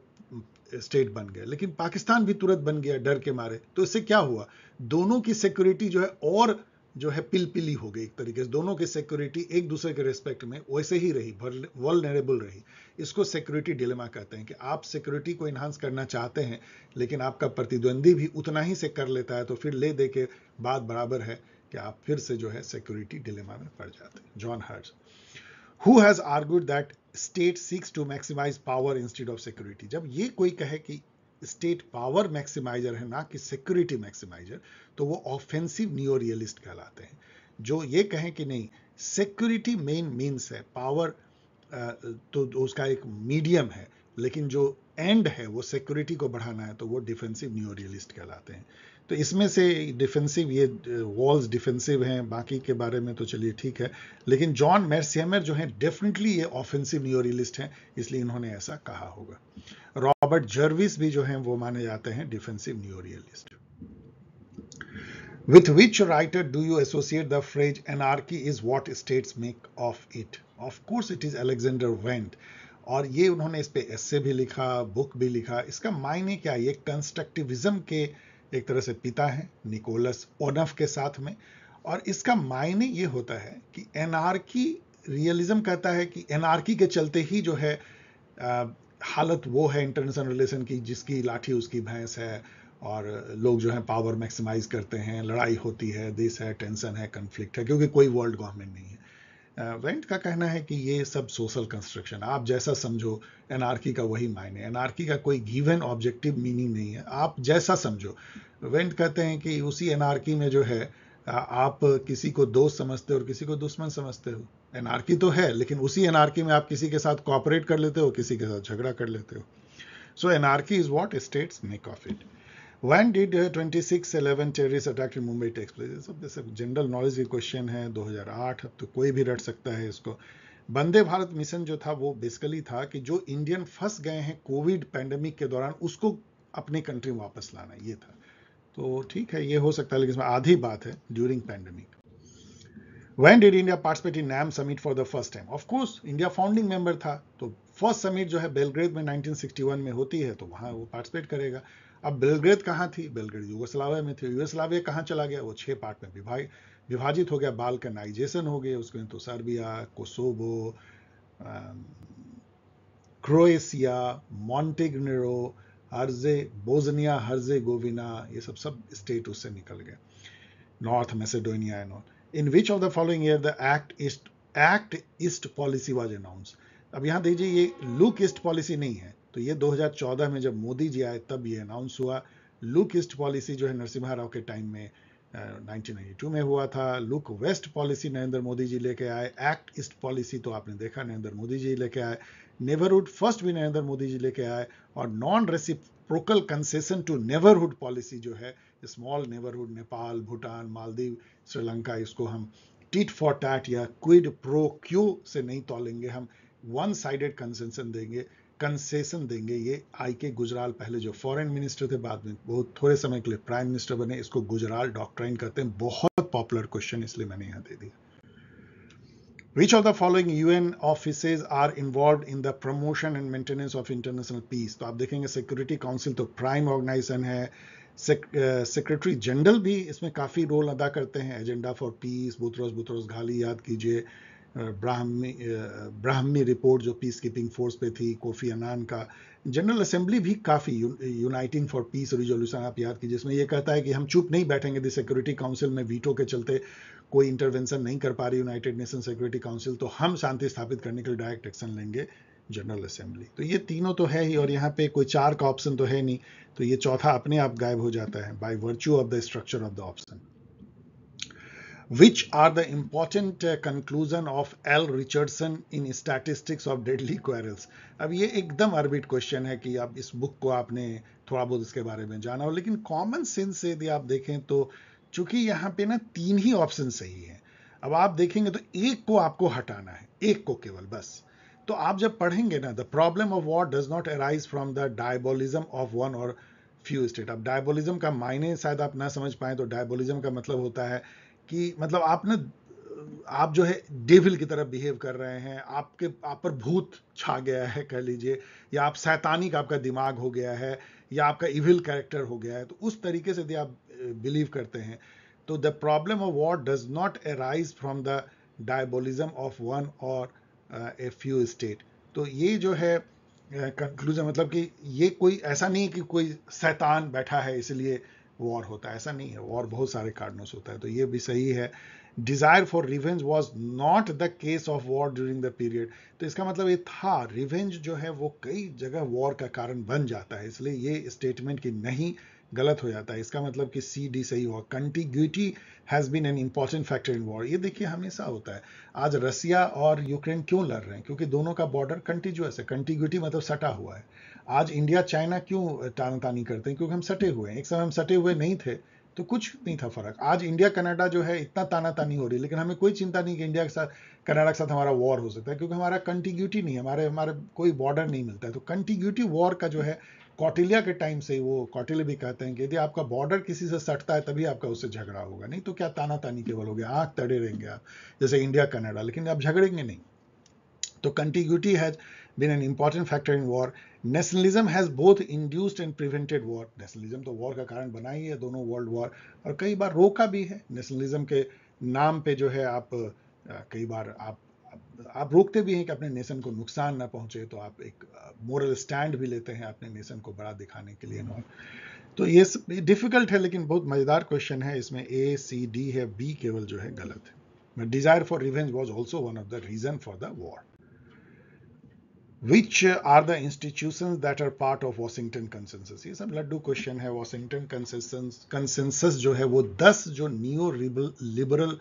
स्टेट बन गया लेकिन पाकिस्तान भी तुरंत बन गया डर के मारे तो इससे क्या हुआ दोनों की सिक्योरिटी जो है और जो है पिलपिली हो गई एक तरीके से दोनों की सिक्योरिटी एक दूसरे के रिस्पेक्ट में वैसे ही रही वॉलनरेबल रही इसको सिक्योरिटी डिलेमा कहते हैं कि आप सिक्योरिटी को इन्हांस करना चाहते हैं लेकिन आपका प्रतिद्वंदी भी उतना ही से कर लेता है तो फिर ले दे के बात बराबर है कि आप फिर से जो है सिक्योरिटी डिलेमा में पड़ जाते हैं John Herz who has argued that state seeks to maximize power instead of security जब ये कोई कहे कि स्टेट पावर मैक्सिमाइजर है ना कि सिक्योरिटी मैक्सिमाइजर तो वो ऑफेंसिव नियो रियलिस्ट कहलाते हैं जो ये कहें कि नहीं सिक्योरिटी मेन मीन्स है पावर तो उसका एक मीडियम है लेकिन जो एंड है वो सिक्योरिटी को बढ़ाना है तो वो डिफेंसिव रियलिस्ट कहलाते हैं तो इसमें से डिफेंसिव ये वॉल्स डिफेंसिव हैं बाकी के बारे में तो चलिए ठीक है लेकिन जॉन मैरसियमर जो है डेफिनेटली ये ऑफेंसिव न्यूरियलिस्ट हैं इसलिए इन्होंने ऐसा कहा होगा रॉबर्ट जर्विस भी जो हैं वो माने जाते हैं defensive neorealist which writer do you associate the phrase anarchy is what make make of it of course it is Alexander Wendt और ये उन्होंने इस पे एस भी लिखा बुक भी लिखा इसका मायने क्या ये कंस्ट्रक्टिविज्म के एक तरह से पिता हैं निकोलस ओनफ के साथ में और इसका मायने ये होता है कि एनआरकी रियलिज्म कहता है कि एनआरकी के चलते ही जो है आ, हालत वो है इंटरनेशनल रिलेशन की जिसकी लाठी उसकी भैंस है और लोग जो है पावर मैक्सिमाइज करते हैं लड़ाई होती है दिस है टेंशन है कन्फ्लिक्ट है क्योंकि कोई वर्ल्ड गवर्नमेंट नहीं है वेंट का कहना है कि ये सब सोशल कंस्ट्रक्शन आप जैसा समझो एनआरकी का वही मायने एनआरकी का कोई गिवन ऑब्जेक्टिव मीनिंग नहीं है आप जैसा समझो वेंट कहते हैं कि उसी एनआरकी में जो है आप किसी को दोस्त समझते हो और किसी को दुश्मन समझते हो एनआरकी तो है लेकिन उसी एनआरकी में आप किसी के साथ कॉपरेट कर लेते हो किसी के साथ झगड़ा कर लेते हो so anarchy is what states make of it When did 2611 terrorist attack in Mumbai takes place सब जैसे जनरल नॉलेज की क्वेश्चन है 2008 अब तो कोई भी रट सकता है इसको वंदे भारत मिशन जो था वो बेसिकली था कि जो इंडियन फंस गए हैं कोविड पैंडमिक के दौरान उसको अपनी कंट्री में वापस लाना ये था तो ठीक है ये हो सकता है लेकिन इसमें आधी बात है during pandemic When did India participate in NAM summit for the first time? Of course, India founding member था तो फर्स्ट समिट जो है बेलग्रेड में 1961 में होती है तो वहाँ वो पार्टिसिपेट करेगा अब बेलग्रेड कहाँ थी बेलग्रेड यूगोस्लाविया में थी यूगोस्लाविया कहाँ चला गया वो छः पार्ट में विभाग विभाजित हो गया बाल्कनाइजेशन हो गया उसके तो सर्बिया कोसोबो क्रोएशिया मॉन्टेग्नेरो हर्जे बोजनिया हर्जे गोविना ये सब सब स्टेट उससे निकल गए North Macedonia and all in which of the following year the act east act east policy was announce अब यहाँ देखिए ये लुक ईस्ट पॉलिसी नहीं है तो ये 2014 में जब मोदी जी आए तब ये अनाउंस हुआ लुक ईस्ट पॉलिसी जो है नरसिम्हा राव के टाइम में नाइनटीन uh, 1992 में हुआ था look west policy Narendra Modi ji लेके आए एक्ट ईस्ट पॉलिसी तो आपने देखा नरेंद्र मोदी जी लेके आए नेबरहुड फर्स्ट भी नरेंद्र मोदी जी लेके आए और non reciprocal concession to neighbourhood policy जो है स्मॉल नेबरहुड नेपाल भूटान मालदीव श्रीलंका इसको हम टीट फॉर टैट या क्विड प्रो क्यू से नहीं तोलेंगे हम वन साइडेड कंसेंसन देंगे कंसेशन देंगे ये आई के गुजराल पहले जो फॉरेन मिनिस्टर थे बाद में बहुत थोड़े समय के लिए प्राइम मिनिस्टर बने इसको गुजराल डॉक्ट्राइन कहते हैं बहुत पॉपुलर क्वेश्चन इसलिए मैंने यहां दे दिया Which of the following UN office are involve in the promotion and maintenance of international peace तो आप देखेंगे सिक्योरिटी काउंसिल तो प्राइम ऑर्गेनाइजेशन है सेक्रेटरी जनरल uh, भी इसमें काफ़ी रोल अदा करते हैं agenda for peace Boutros Boutros Ghali याद कीजिए ब्राह्मी ब्राह्मी रिपोर्ट जो पीस कीपिंग फोर्स पे थी कोफी अनान का जनरल असेंबली भी काफ़ी यूनाइटिंग फॉर पीस रिजोल्यूशन आप याद कीजिए जिसमें यह कहता है कि हम चुप नहीं बैठेंगे द सिक्योरिटी काउंसिल में वीटो के चलते कोई इंटरवेंशन नहीं कर पा रही यूनाइटेड नेशन सिक्योरिटी काउंसिल तो हम शांति स्थापित करने के लिए डायरेक्ट एक्शन लेंगे जनरल असेंबली तो ये तीनों तो है ही और यहाँ पे कोई चार का ऑप्शन तो है नहीं तो ये चौथा अपने आप गायब हो जाता है by virtue of the structure of the option which are the important uh, conclusion of L Richardson in statistics of deadly quarrels अब ये एकदम अर्बिट क्वेश्चन है कि अब इस बुक को आपने थोड़ा बहुत इसके बारे में जाना हो लेकिन कॉमन सेंस से यदि आप देखें तो चूंकि यहाँ पे ना तीन ही ऑप्शन सही है अब आप देखेंगे तो एक को आपको हटाना है एक को केवल बस तो आप जब पढ़ेंगे ना the problem of war does not arise from the diabolism of one और फ्यू स्टेट अब डायबोलिज्म का मायने शायद आप ना समझ पाए तो डायबोलिज्म का मतलब होता है कि मतलब आप ना आप जो है डेविल की तरह बिहेव कर रहे हैं आपके आप पर भूत छा गया है कह लीजिए या आप सैतानिक आपका दिमाग हो गया है या आपका इविल कैरेक्टर हो गया है तो उस तरीके से यदि आप बिलीव करते हैं तो the problem of war does not arise from the diabolism of one और ए फ्यू स्टेट तो ये जो है कंक्लूजन मतलब कि ये कोई ऐसा नहीं कि कोई सैतान बैठा है इसलिए वॉर होता है ऐसा नहीं है वॉर बहुत सारे कारणों से होता है तो ये भी सही है desire for revenge was not the case of war during the period तो इसका मतलब ये था रिवेंज जो है वो कई जगह वॉर का कारण बन जाता है इसलिए ये स्टेटमेंट की नहीं गलत हो जाता है इसका मतलब कि सी डी सही हुआ contiguity has been an important factor in war ये देखिए हमेशा होता है आज रसिया और यूक्रेन क्यों लड़ रहे हैं क्योंकि दोनों का बॉर्डर कंटिजुअस है कंटिग्यूटी मतलब सटा हुआ है आज इंडिया चाइना क्यों तानी करते हैं क्योंकि हम सटे हुए हैं एक समय हम सटे हुए नहीं थे तो कुछ नहीं था फर्क आज इंडिया कनाडा जो है इतना तानातानी हो रही है लेकिन हमें कोई चिंता नहीं कि इंडिया के साथ कनाडा के साथ हमारा वॉर हो सकता है क्योंकि हमारा कंटिग्यूटी नहीं हमारे हमारे कोई बॉर्डर नहीं मिलता है तो कंटिग्यूटी वॉर का जो है कौटिल्या के टाइम से वो कौटिल्य भी कहते हैं कि यदि आपका बॉर्डर किसी से सटता है तभी आपका उससे झगड़ा होगा नहीं तो क्या ताना तानी केवल हो गया आँख तड़े रहेंगे आप जैसे इंडिया कनाडा लेकिन आप झगड़ेंगे नहीं तो contiguity has been an important factor in war nationalism has both induced and prevented war nationalism तो वॉर का कारण बना ही है दोनों वर्ल्ड वॉर और कई बार रोका भी है नेशनलिज्म के नाम पे जो है आप कई बार आप आप रोकते भी हैं कि अपने नेशन को नुकसान ना पहुंचे तो आप एक मोरल स्टैंड भी लेते हैं अपने नेशन को बड़ा दिखाने के लिए और हम्म। तो ये डिफिकल्ट है लेकिन बहुत मज़ेदार क्वेश्चन है इसमें ए सी डी है बी केवल जो है गलत है desire for revenge was also one of the reason for the war which are the institutions that are part of Washington consensus ये सब लड्डू क्वेश्चन है वॉशिंगटन कंसेंसस कंसेंसस जो है वो 10 जो नियो लिबरल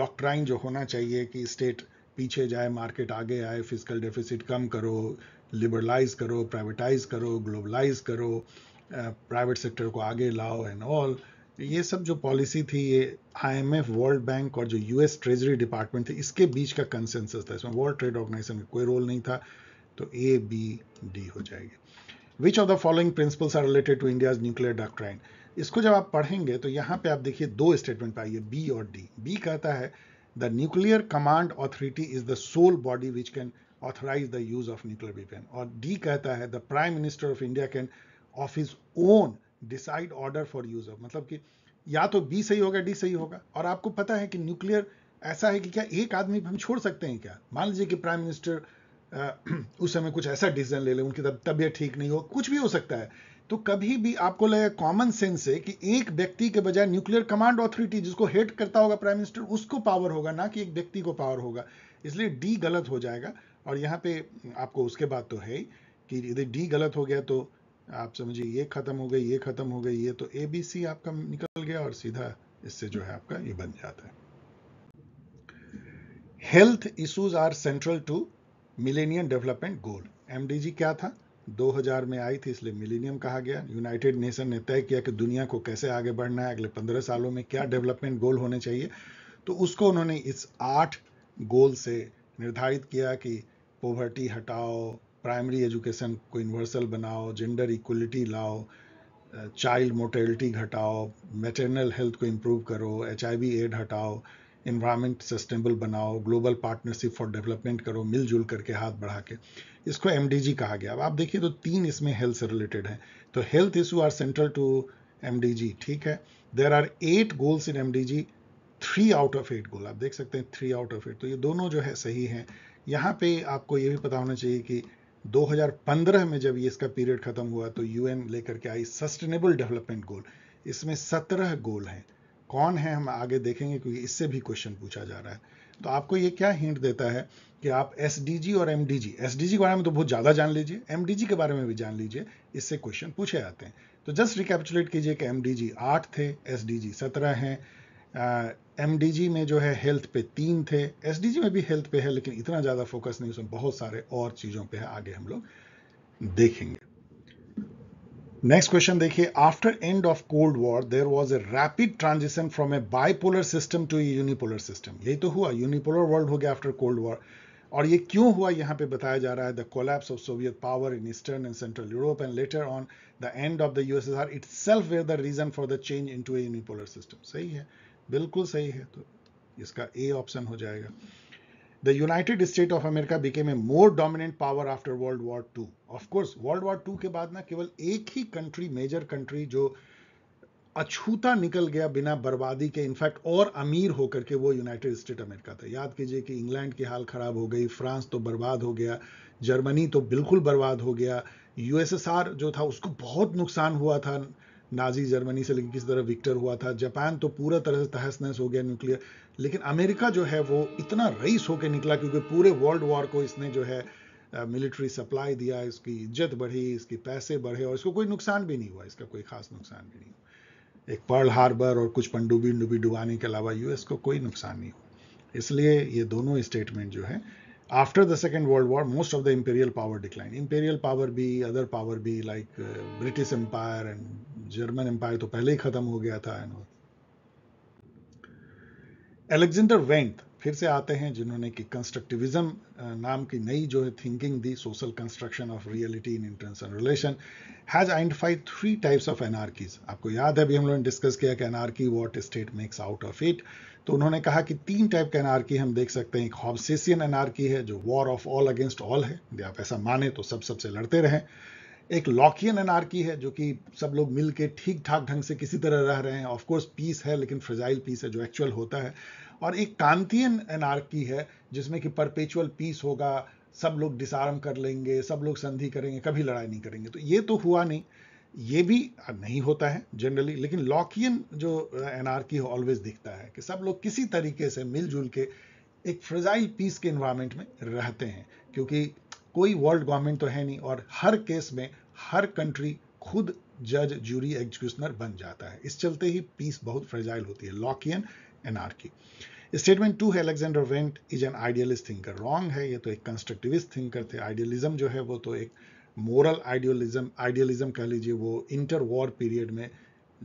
डॉक्ट्राइन जो होना चाहिए कि स्टेट पीछे जाए मार्केट आगे आए फिजिकल डेफिसिट कम करो लिबरलाइज करो प्राइवेटाइज करो ग्लोबलाइज करो प्राइवेट सेक्टर को आगे लाओ एंड ऑल ये सब जो पॉलिसी थी ये आईएमएफ वर्ल्ड बैंक और जो यूएस ट्रेजरी डिपार्टमेंट थे इसके बीच का कंसेंसस था इसमें वर्ल्ड ट्रेड ऑर्गेनाइजेशन का कोई रोल नहीं था तो ए बी डी हो जाएगी which of the following principles are related to India nuclear doctrine इसको जब आप पढ़ेंगे तो यहाँ पे आप देखिए दो स्टेटमेंट पाइए बी और डी बी कहता है the nuclear command authority is the sole body which can authorise the use of nuclear weapon और डी कहता है the prime minister of India can of his own decide order for use of मतलब कि या तो बी सही होगा डी सही होगा और आपको पता है कि न्यूक्लियर ऐसा है कि क्या एक आदमी हम छोड़ सकते हैं क्या मान लीजिए कि प्राइम मिनिस्टर उस समय कुछ ऐसा डिसीजन ले लें उनकी तबीयत ठीक नहीं हो कुछ भी हो सकता है तो कभी भी आपको लगे कॉमन सेंस से कि एक व्यक्ति के बजाय न्यूक्लियर कमांड ऑथोरिटी जिसको हेट करता होगा प्राइम मिनिस्टर उसको पावर होगा ना कि एक व्यक्ति को पावर होगा इसलिए डी गलत हो जाएगा और यहाँ पे आपको उसके बाद तो है कि यदि डी गलत हो गया तो आप समझिए ये खत्म हो गई ये खत्म हो गई ये तो ए बी सी आपका निकल गया और सीधा इससे जो है आपका ये बन जाता है health issues are central to millennium development goal MDG क्या था 2000 में आई थी इसलिए मिलेनियम कहा गया यूनाइटेड नेशन ने तय किया कि दुनिया को कैसे आगे बढ़ना है अगले 15 सालों में क्या डेवलपमेंट गोल होने चाहिए तो उसको उन्होंने इस आठ गोल से निर्धारित किया कि पॉवर्टी हटाओ प्राइमरी एजुकेशन को यूनिवर्सल बनाओ जेंडर इक्वलिटी लाओ चाइल्ड मोटेलिटी घटाओ मेटरनल हेल्थ को इम्प्रूव करो एच एड हटाओ इन्वायरमेंट सस्टेनेबल बनाओ ग्लोबल पार्टनरशिप फॉर डेवलपमेंट करो मिलजुल करके हाथ बढ़ा के इसको एम कहा गया अब आप देखिए तो तीन इसमें हेल्थ से रिलेटेड है तो health issue are central to M ठीक है there are eight goals in M three out of eight goal आप देख सकते हैं थ्री आउट ऑफ एट तो ये दोनों जो है सही हैं यहाँ पे आपको ये भी पता होना चाहिए कि 2015 में जब ये इसका पीरियड खत्म हुआ तो यूएन लेकर के आई सस्टेनेबल डेवलपमेंट गोल इसमें 17 गोल हैं कौन है हम आगे देखेंगे क्योंकि इससे भी क्वेश्चन पूछा जा रहा है तो आपको ये क्या हिंट देता है कि आप एस और एम डी के बारे में तो बहुत ज़्यादा जान लीजिए एम के बारे में भी जान लीजिए इससे क्वेश्चन पूछे जाते हैं तो जस्ट रिकेपचुलेट कीजिए कि एम डी आठ थे एस डी जी सत्रह हैं एम uh, में जो है हेल्थ पे तीन थे एस में भी हेल्थ पे है लेकिन इतना ज़्यादा फोकस नहीं उसमें बहुत सारे और चीज़ों पे है आगे हम लोग देखेंगे नेक्स्ट क्वेश्चन देखिए after end of cold war there was a rapid transition from a bipolar system to a unipolar system यही तो हुआ यूनिपोलर वर्ल्ड हो गया आफ्टर कोल्ड वॉर और ये क्यों हुआ यहाँ पे बताया जा रहा है the collapse of Soviet power in eastern and central Europe and later on the end of the USSR itself were the reason for the change into a unipolar system सही है बिल्कुल सही है तो इसका ए ऑप्शन हो जाएगा The United States of America became a more dominant power after World War II. Of course, World War II के बाद ना केवल एक ही कंट्री मेजर कंट्री जो अछूता निकल गया बिना बर्बादी के इनफैक्ट और अमीर होकर के वो यूनाइटेड स्टेट अमेरिका था याद कीजिए कि इंग्लैंड की हाल खराब हो गई फ्रांस तो बर्बाद हो गया जर्मनी तो बिल्कुल बर्बाद हो गया यूएसएसआर जो था उसको बहुत नुकसान हुआ था नाजी जर्मनी से लेकिन किस तरह विक्टर हुआ था जापान तो पूरा तरह से तहस नहस हो गया न्यूक्लियर लेकिन अमेरिका जो है वो इतना रईस होकर निकला क्योंकि पूरे वर्ल्ड वॉर को इसने जो है मिलिट्री सप्लाई दिया इसकी इज्जत बढ़ी इसके पैसे बढ़े और इसको कोई नुकसान भी नहीं हुआ इसका कोई खास नुकसान भी नहीं हुआ एक पर्ल हार्बर और कुछ पनडुब्बी डुबी डुबाने के अलावा यूएस को कोई नुकसान नहीं हुआ इसलिए ये दोनों स्टेटमेंट जो है after the Second World War, most of the imperial power declined. Imperial power भी other power भी like uh, British Empire and German Empire तो पहले ही खत्म हो गया था and all. एलेक्जेंडर वेंट फिर से आते हैं जिन्होंने कि कंस्ट्रक्टिविज्म uh, नाम की नई जो है थिंकिंग दी social construction of reality in international and relation has identified three types of anarchies आपको याद है अभी हम लोगों ने डिस्कस किया कि anarchy what state makes out of it तो उन्होंने कहा कि तीन टाइप के एनआरकी हम देख सकते हैं एक हॉबसेसियन एनआरकी है जो war of all against all है यदि आप ऐसा माने तो सब सबसे लड़ते रहें एक लॉकियन एनआरकी है जो कि सब लोग मिल के ठीक ठाक ढंग से किसी तरह रह रहे हैं ऑफकोर्स पीस है लेकिन फ्रेजाइल पीस है जो एक्चुअल होता है और एक कांतियन एनआरकी है जिसमें कि परपेचुअल पीस होगा सब लोग डिसारम कर लेंगे सब लोग संधि करेंगे कभी लड़ाई नहीं करेंगे तो ये तो हुआ नहीं ये भी नहीं होता है जनरली लेकिन लॉकियन जो एनआरकी ऑलवेज दिखता है कि सब लोग किसी तरीके से मिलजुल के एक फ्रजाइल पीस के इन्वायरमेंट में रहते हैं क्योंकि कोई वर्ल्ड गवर्नमेंट तो है नहीं और हर केस में हर कंट्री खुद जज जूरी एग्जीक्यूशनर बन जाता है इस चलते ही पीस बहुत फ्रजाइल होती है लॉकियन एनआरकी स्टेटमेंट टू है Alexander Wendt is an idealist thinker wrong है ये तो एक कंस्ट्रक्टिविस्ट थिंकर थे आइडियलिज्म जो है वो तो एक मोरल आइडियोलिज्म आइडियलिज्म कह लीजिए वो इंटर वॉर पीरियड में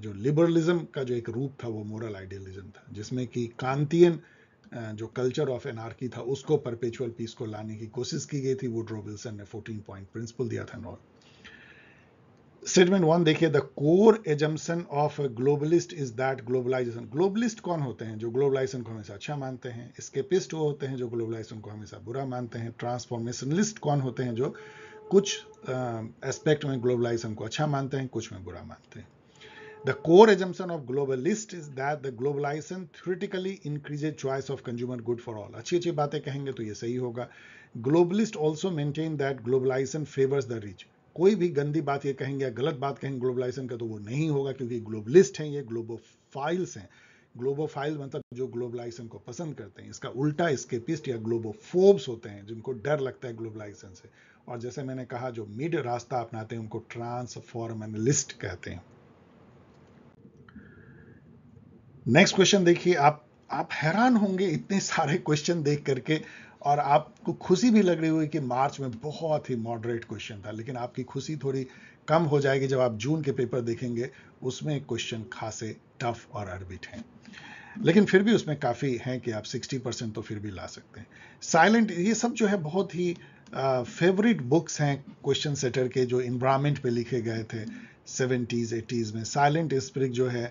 जो लिबरलिज्म का जो एक रूप था वो मोरल आइडियलिज्म था जिसमें कि कांतियन जो कल्चर ऑफ एनार्की था उसको परपेचुअल पीस को लाने की कोशिश की गई थी वुड्रो विल्सन ने 14 पॉइंट प्रिंसिपल दिया था नॉल स्टेटमेंट वन देखिए the core assumption of globalist is that globalisation globalist कौन होते हैं जो ग्लोबलाइजेशन को हमेशा अच्छा मानते हैं स्केपिस्ट वो होते हैं जो ग्लोबलाइजेशन को हमेशा बुरा मानते हैं ट्रांसफॉर्मेशनलिस्ट कौन होते हैं जो कुछ एस्पेक्ट में ग्लोबलाइजेशन को अच्छा मानते हैं कुछ में बुरा मानते हैं the core assumption of globalist is that the globalisation theoretically increased choice of consumer good for all अच्छी अच्छी बातें कहेंगे तो ये सही होगा globalist also maintain that globalisation favours the rich कोई भी गंदी बात ये कहेंगे या गलत बात कहेंगे ग्लोबलाइजेशन का तो वो नहीं होगा क्योंकि ग्लोबलिस्ट हैं ये ग्लोबो फाइल्स हैं फाइल मतलब जो ग्लोबलाइजेशन को पसंद करते हैं इसका उल्टा स्केपिस्ट या ग्लोबो फोब्स होते हैं जिनको डर लगता है ग्लोबलाइजेशन से और जैसे मैंने कहा जो मिड रास्ता अपनाते हैं उनको ट्रांसफॉर्मलिस्ट कहते हैं नेक्स्ट क्वेश्चन देखिए आप आप हैरान होंगे इतने सारे क्वेश्चन देख करके और आपको खुशी भी लग रही हुई कि मार्च में बहुत ही मॉडरेट क्वेश्चन था लेकिन आपकी खुशी थोड़ी कम हो जाएगी जब आप जून के पेपर देखेंगे उसमें क्वेश्चन खासे टफ और अर्बिट हैं लेकिन फिर भी उसमें काफ़ी हैं कि आप 60 परसेंट तो फिर भी ला सकते हैं साइलेंट ये सब जो है बहुत ही फेवरेट बुक्स हैं क्वेश्चन सेटर के जो इन्वामेंट पे लिखे गए थे सेवेंटीज़ एटीज़ में साइलेंट स्प्रिंग जो है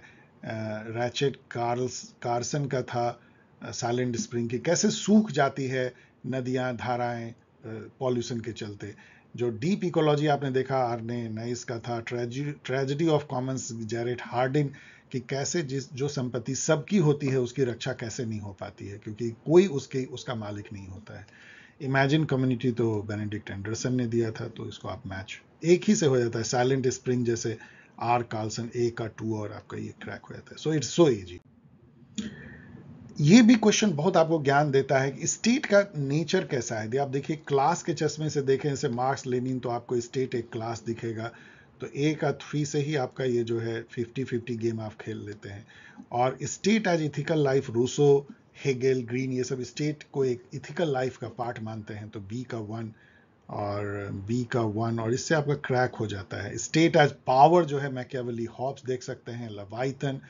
रैचेट कार्ल्स कार्सन का था साइलेंट स्प्रिंग की कैसे सूख जाती है नदियाँ धाराएं पॉल्यूशन के चलते जो डीप इकोलॉजी आपने देखा आरने नाइस का था ट्रेजी tragedy of commons Garrett Hardin कि कैसे जिस जो संपत्ति सबकी होती है उसकी रक्षा कैसे नहीं हो पाती है क्योंकि कोई उसके उसका मालिक नहीं होता है इमेजिन कम्युनिटी तो बेनेडिक्ट एंडरसन ने दिया था तो इसको आप मैच एक ही से हो जाता है साइलेंट स्प्रिंग जैसे आर कार्लसन ए का टू और आपका ये क्रैक हो जाता है सो इट्स सो इजी ये भी क्वेश्चन बहुत आपको ज्ञान देता है कि स्टेट का नेचर कैसा है आप देखिए क्लास के चश्मे से देखें जैसे मार्क्स लेनिन तो आपको स्टेट एक क्लास दिखेगा तो ए का थ्री से ही आपका ये जो है फिफ्टी फिफ्टी गेम आप खेल लेते हैं और state as ethical life Rousseau Hegel Green ये सब स्टेट को एक इथिकल लाइफ का पार्ट मानते हैं तो बी का वन और बी um, का वन और इससे आपका क्रैक हो जाता है स्टेट एज पावर जो है मैकेवली हॉब्स देख सकते हैं लवाइथन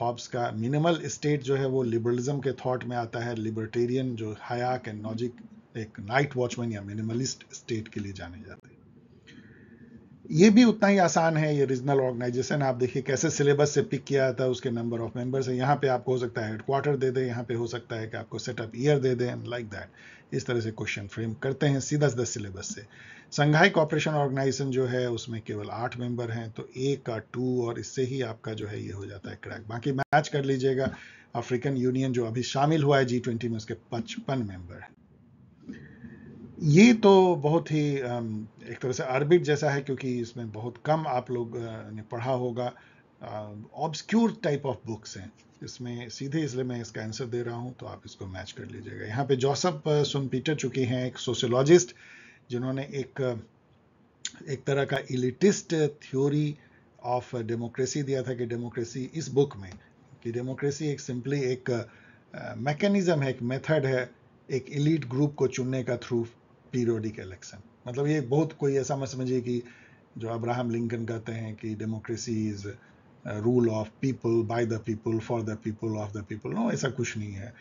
हॉब्स का मिनिमल स्टेट जो है वो लिबरलिज्म के थॉट में आता है लिबर्टेरियन जो हयाक एंड नॉजिक एक नाइट वॉचमैन या मिनिमलिस्ट स्टेट के लिए जाने जाते हैं ये भी उतना ही आसान है ये रीजनल ऑर्गेनाइजेशन आप देखिए कैसे सिलेबस से पिक किया था उसके नंबर ऑफ मेंबर्स है यहाँ पे आपको हो सकता है हेडक्वार्टर दे दें यहाँ पे हो सकता है कि आपको सेटअप ईयर दे दें लाइक दैट इस तरह से क्वेश्चन फ्रेम करते हैं सीधा सीधा सिलेबस से संघाई कॉपरेशन ऑर्गेनाइजेशन जो है उसमें केवल आठ मेंबर हैं तो ए का टू और इससे ही आपका जो है ये हो जाता है क्रैक बाकी मैच कर लीजिएगा अफ्रीकन यूनियन जो अभी शामिल हुआ है जी ट्वेंटी में उसके पचपन मेंबर हैं ये तो बहुत ही एक तरह से आर्बिट जैसा है क्योंकि इसमें बहुत कम आप लोग ने पढ़ा होगा ऑब्सक्यूर टाइप ऑफ बुक्स हैं इसमें सीधे इसलिए मैं इसका आंसर दे रहा हूँ तो आप इसको मैच कर लीजिएगा यहाँ पे जोसफ सुन पीटर चुकी हैं एक सोशोलॉजिस्ट जिन्होंने एक एक तरह का इलिटिस्ट थ्योरी ऑफ डेमोक्रेसी दिया था कि डेमोक्रेसी इस बुक में कि डेमोक्रेसी एक सिंपली एक मैकेनिज़्म है एक मेथड है एक इलीट ग्रुप को चुनने का थ्रू पीरियोडिक इलेक्शन मतलब ये बहुत कोई ऐसा मत समझिए कि जो अब्राहम लिंकन कहते हैं कि democracy is rule of people by the people for the people of the people no ऐसा कुछ नहीं है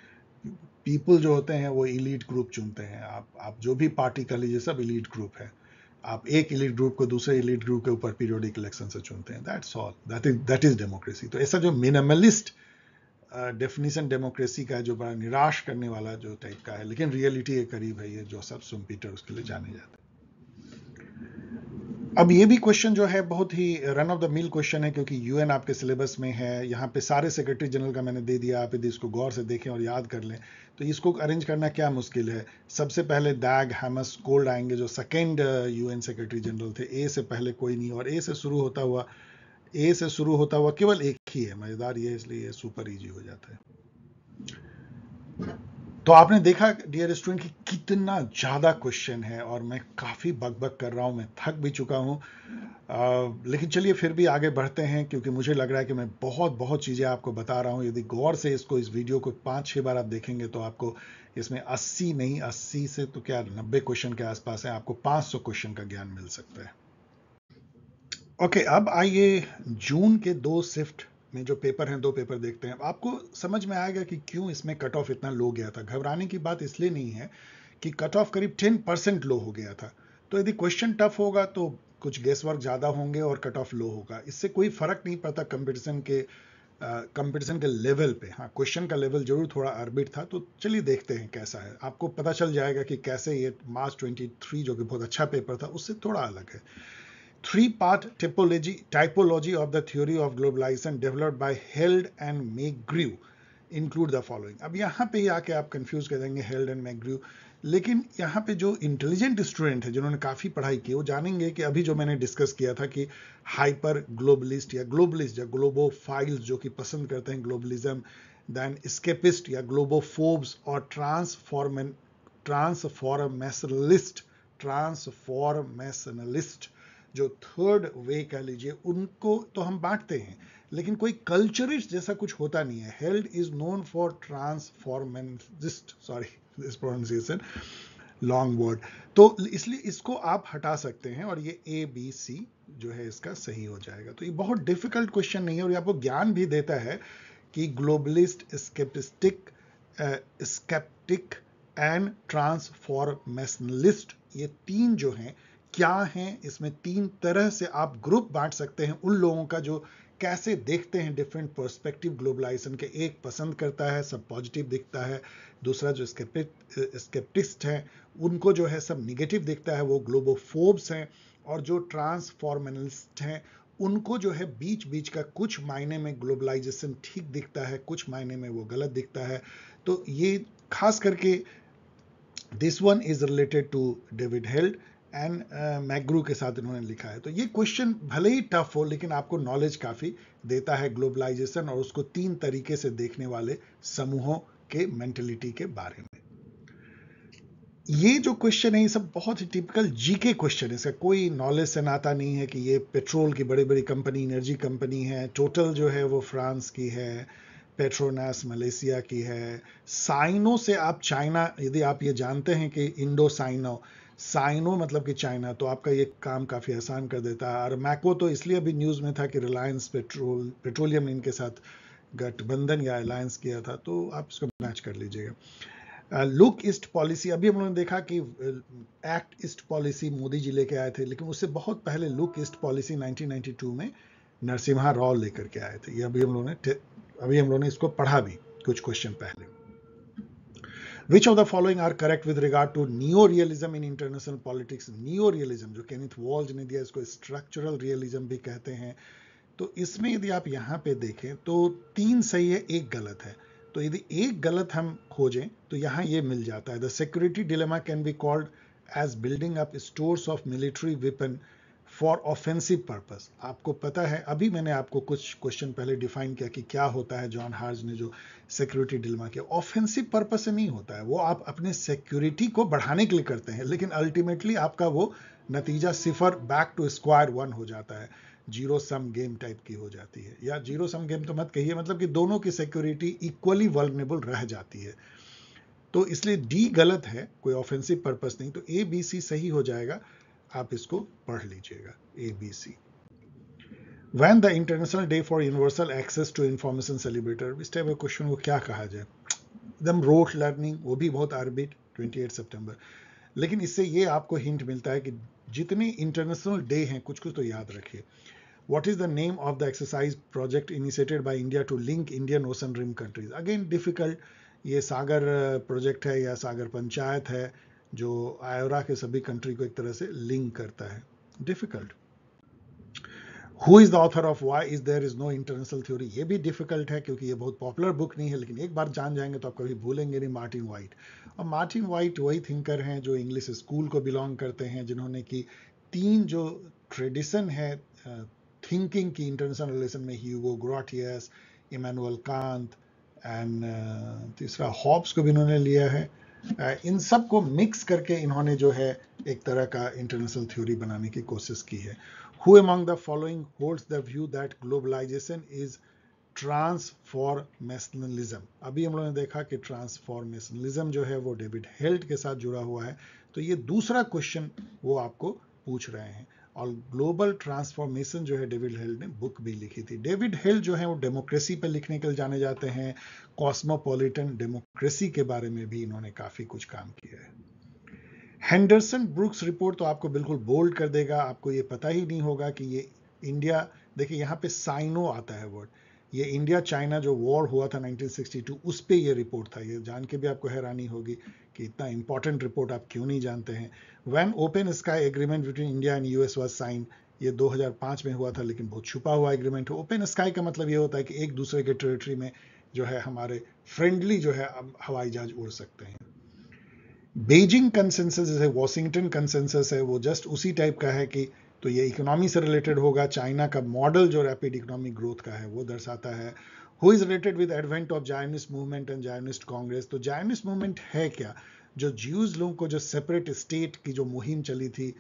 पीपल जो होते हैं वो इलीट ग्रुप चुनते हैं आप आप जो भी पार्टी कर लीजिए सब इलीट ग्रुप है आप एक इलीट ग्रुप को दूसरे इलीट ग्रुप के ऊपर पीरियोडिक इलेक्शन से चुनते हैं that's all that is that is democracy तो ऐसा जो मिनिमलिस्ट uh, डेफिनेशन डेमोक्रेसी का जो बड़ा निराश करने वाला जो टाइप का है लेकिन रियलिटी के करीब है ये जो सब सुम्पीटर उसके लिए जाने जाते अब ये भी क्वेश्चन जो है बहुत ही run of the mill question है क्योंकि यूएन आपके सिलेबस में है यहाँ पे सारे सेक्रेटरी जनरल का मैंने दे दिया आप यदि इसको गौर से देखें और याद कर लें तो इसको अरेंज करना क्या मुश्किल है सबसे पहले दैग हैमस कोल्ड आएंगे जो सेकेंड यूएन सेक्रेटरी जनरल थे ए से पहले कोई नहीं और ए से शुरू होता हुआ ए से शुरू होता हुआ केवल एक ही है मज़ेदार ये इसलिए ये सुपर इजी हो जाता है तो आपने देखा डियर स्टूडेंट कि कितना ज़्यादा क्वेश्चन है और मैं काफ़ी बक बक कर रहा हूं मैं थक भी चुका हूँ लेकिन चलिए फिर भी आगे बढ़ते हैं क्योंकि मुझे लग रहा है कि मैं बहुत बहुत चीज़ें आपको बता रहा हूं यदि गौर से इसको इस वीडियो को पांच छह बार आप देखेंगे तो आपको इसमें 80 नहीं 80 से तो क्या 90 क्वेश्चन के आसपास है आपको 500 क्वेश्चन का ज्ञान मिल सकता है ओके okay, अब आइए जून के दो शिफ्ट में जो पेपर हैं दो पेपर देखते हैं आपको समझ में आएगा कि क्यों इसमें कट ऑफ इतना लो गया था घबराने की बात इसलिए नहीं है कि कट ऑफ करीब टेन परसेंट लो हो गया था तो यदि क्वेश्चन टफ होगा तो कुछ गेस वर्क ज़्यादा होंगे और कट ऑफ लो होगा इससे कोई फर्क नहीं पड़ता कंपटीशन के कंपटीशन के लेवल पे हाँ क्वेश्चन का लेवल जरूर थोड़ा आर्बिट था तो चलिए देखते हैं कैसा है आपको पता चल जाएगा कि कैसे ये मार्च 23 जो कि बहुत अच्छा पेपर था उससे थोड़ा अलग है three-part typology, typology of the theory of globalization developed by Held and McGrew include the following अब यहाँ पे आके आप कंफ्यूज कर देंगे हेल्ड एंड मैग्रू लेकिन यहाँ पे जो इंटेलिजेंट स्टूडेंट है जिन्होंने काफ़ी पढ़ाई की वो जानेंगे कि अभी जो मैंने डिस्कस किया था कि हाइपर ग्लोबलिस्ट या ग्लोबलिस्ट या ग्लोबो फाइल्स जो कि पसंद करते हैं ग्लोबलिज्म देन स्केपिस्ट या ग्लोबो फोब्स और ट्रांसफॉर्मेन ट्रांसफॉर्मेशनलिस्ट ट्रांसफॉर्मेशनलिस्ट जो थर्ड वे कह लीजिए उनको तो हम बांटते हैं लेकिन कोई कल्चरिस्ट जैसा कुछ होता नहीं है Held is known for transformant sorry pronunciation long word तो इसलिए इसको आप हटा सकते हैं और ये ए बी सी जो है इसका सही हो जाएगा तो ये बहुत डिफिकल्ट क्वेश्चन नहीं है और ये आपको ज्ञान भी देता है कि globalist sceptistic sceptic and transformationalist ये तीन जो हैं क्या हैं इसमें तीन तरह से आप ग्रुप बांट सकते हैं उन लोगों का जो कैसे देखते हैं डिफरेंट पर्सपेक्टिव ग्लोबलाइजेशन के एक पसंद करता है सब पॉजिटिव दिखता है दूसरा जो स्केप्टिस्ट हैं उनको जो है सब निगेटिव दिखता है वो ग्लोबोफोब्स हैं और जो ट्रांसफॉर्मेलिस्ट हैं उनको जो है बीच बीच का कुछ मायने में ग्लोबलाइजेशन ठीक दिखता है कुछ मायने में वो गलत दिखता है तो ये खास करके this one is related to David Held and uh, McGrew के साथ इन्होंने लिखा है तो ये क्वेश्चन भले ही टफ हो लेकिन आपको नॉलेज काफ़ी देता है ग्लोबलाइजेशन और उसको तीन तरीके से देखने वाले समूहों के मेंटेलिटी के बारे में ये जो क्वेश्चन है ये सब बहुत ही टिपिकल जीके क्वेश्चन है इसका कोई नॉलेज से नाता नहीं है कि ये पेट्रोल की बड़ी बड़ी कंपनी एनर्जी कंपनी है टोटल जो है वो फ्रांस की है पेट्रोनास मलेशिया की है साइनो से आप चाइना यदि आप ये जानते हैं कि इंडो साइनो साइनो मतलब कि चाइना तो आपका ये काम काफ़ी आसान कर देता है और मैको तो इसलिए भी न्यूज़ में था कि रिलायंस पेट्रोल पेट्रोलियम ने इनके साथ गठबंधन या अलायंस किया था तो आप इसको मैच कर लीजिएगा लुक ईस्ट पॉलिसी अभी हम लोगों ने देखा कि act east policy Modi ji लेके आए थे लेकिन उससे बहुत पहले लुक ईस्ट पॉलिसी 1992 में नरसिम्हा राव लेकर के आए थे ये अभी हम लोगों ने अभी हम लोगों ने इसको पढ़ा भी कुछ क्वेश्चन पहले Which of the following are correct with regard to neo-realism in international politics? Neo-realism जो कैनिथ वॉल्ज ने दिया इसको स्ट्रक्चरल रियलिज्म भी कहते हैं तो इसमें यदि आप यहाँ पे देखें तो तीन सही है एक गलत है तो यदि एक गलत हम खोजें तो यहाँ ये मिल जाता है the security dilemma can be called as building up stores of military weapon for offensive purpose आपको पता है अभी मैंने आपको कुछ क्वेश्चन पहले डिफाइन किया कि क्या होता है जॉन हार्ज ने जो सिक्योरिटी डिल्मा किया ऑफेंसिव पर्पस से नहीं होता है वो आप अपने सिक्योरिटी को बढ़ाने के लिए करते हैं लेकिन अल्टीमेटली आपका वो नतीजा सिफर बैक टू स्क्वायर वन हो जाता है जीरो सम गेम टाइप की हो जाती है या जीरो सम गेम तो मत कहिए मतलब कि दोनों की सिक्योरिटी इक्वली वर्नेबल रह जाती है तो इसलिए डी गलत है कोई ऑफेंसिव पर्पस नहीं तो ए बी सी सही हो जाएगा आप इसको पढ़ लीजिएगा A B C when the international day for universal access to information celebrator इस टाइप का क्वेश्चन को क्या कहा जाए एकदम रोट लर्निंग वो भी बहुत आर्बिट 28 सितंबर लेकिन इससे ये आपको हिंट मिलता है कि जितने इंटरनेशनल डे हैं कुछ कुछ तो याद रखिए what is the name of the exercise project initiated by India to link Indian Ocean rim countries again difficult ये सागर प्रोजेक्ट uh, है या सागर पंचायत है जो आयोरा के सभी कंट्री को एक तरह से लिंक करता है difficult who is the author of why is there is no international theory ये भी डिफिकल्ट है क्योंकि ये बहुत पॉपुलर बुक नहीं है लेकिन एक बार जान जाएंगे तो आप कभी भूलेंगे नहीं मार्टिन वाइट और मार्टिन वाइट वही थिंकर हैं जो इंग्लिश स्कूल को बिलोंग करते हैं जिन्होंने की तीन जो ट्रेडिशन है थिंकिंग की इंटरनेशनल रिलेशन में Hugo Grotius Immanuel Kant and तीसरा हॉब्स को भी इन्होंने लिया है इन सब को मिक्स करके इन्होंने जो है एक तरह का इंटरनेशनल थ्योरी बनाने की कोशिश की है who among the following holds the view that globalisation is transformationalism अभी हम लोगों ने देखा कि ट्रांसफॉर्मेशनलिज्म जो है वो डेविड हेल्ट के साथ जुड़ा हुआ है तो ये दूसरा क्वेश्चन वो आपको पूछ रहे हैं और ग्लोबल ट्रांसफॉर्मेशन जो है डेविड हेल ने बुक भी लिखी थी डेविड हेल जो है वो डेमोक्रेसी पर लिखने के लिए जाने जाते हैं कॉस्मोपॉलिटन डेमोक्रेसी के बारे में भी इन्होंने काफ़ी कुछ काम किया है हैंडरसन ब्रुक्स रिपोर्ट तो आपको बिल्कुल बोल्ड कर देगा आपको ये पता ही नहीं होगा कि ये इंडिया देखिए यहाँ पे साइनो आता है वर्ड ये इंडिया चाइना जो वॉर हुआ था 1962 उस पे ये रिपोर्ट था ये जान के भी आपको हैरानी होगी कि इतना इंपॉर्टेंट रिपोर्ट आप क्यों नहीं जानते हैं when open sky agreement between India and US was sign ये 2005 में हुआ था लेकिन बहुत छुपा हुआ एग्रीमेंट है ओपन स्काई का मतलब ये होता है कि एक दूसरे के टेरिटरी में जो है हमारे फ्रेंडली जो है हवाई जहाज उड़ सकते हैं बेजिंग कंसेंसस जैसे वॉशिंगटन कंसेंसस है वो जस्ट उसी टाइप का है कि तो ये इकोनॉमी से रिलेटेड होगा चाइना का मॉडल जो रैपिड इकोनॉमिक ग्रोथ का है वो दर्शाता है who is related with advent of Zionist movement and Zionist congress तो जायनिस्ट मूवमेंट है क्या जो ज्यूज लोगों को जो सेपरेट स्टेट की जो मुहिम चली थी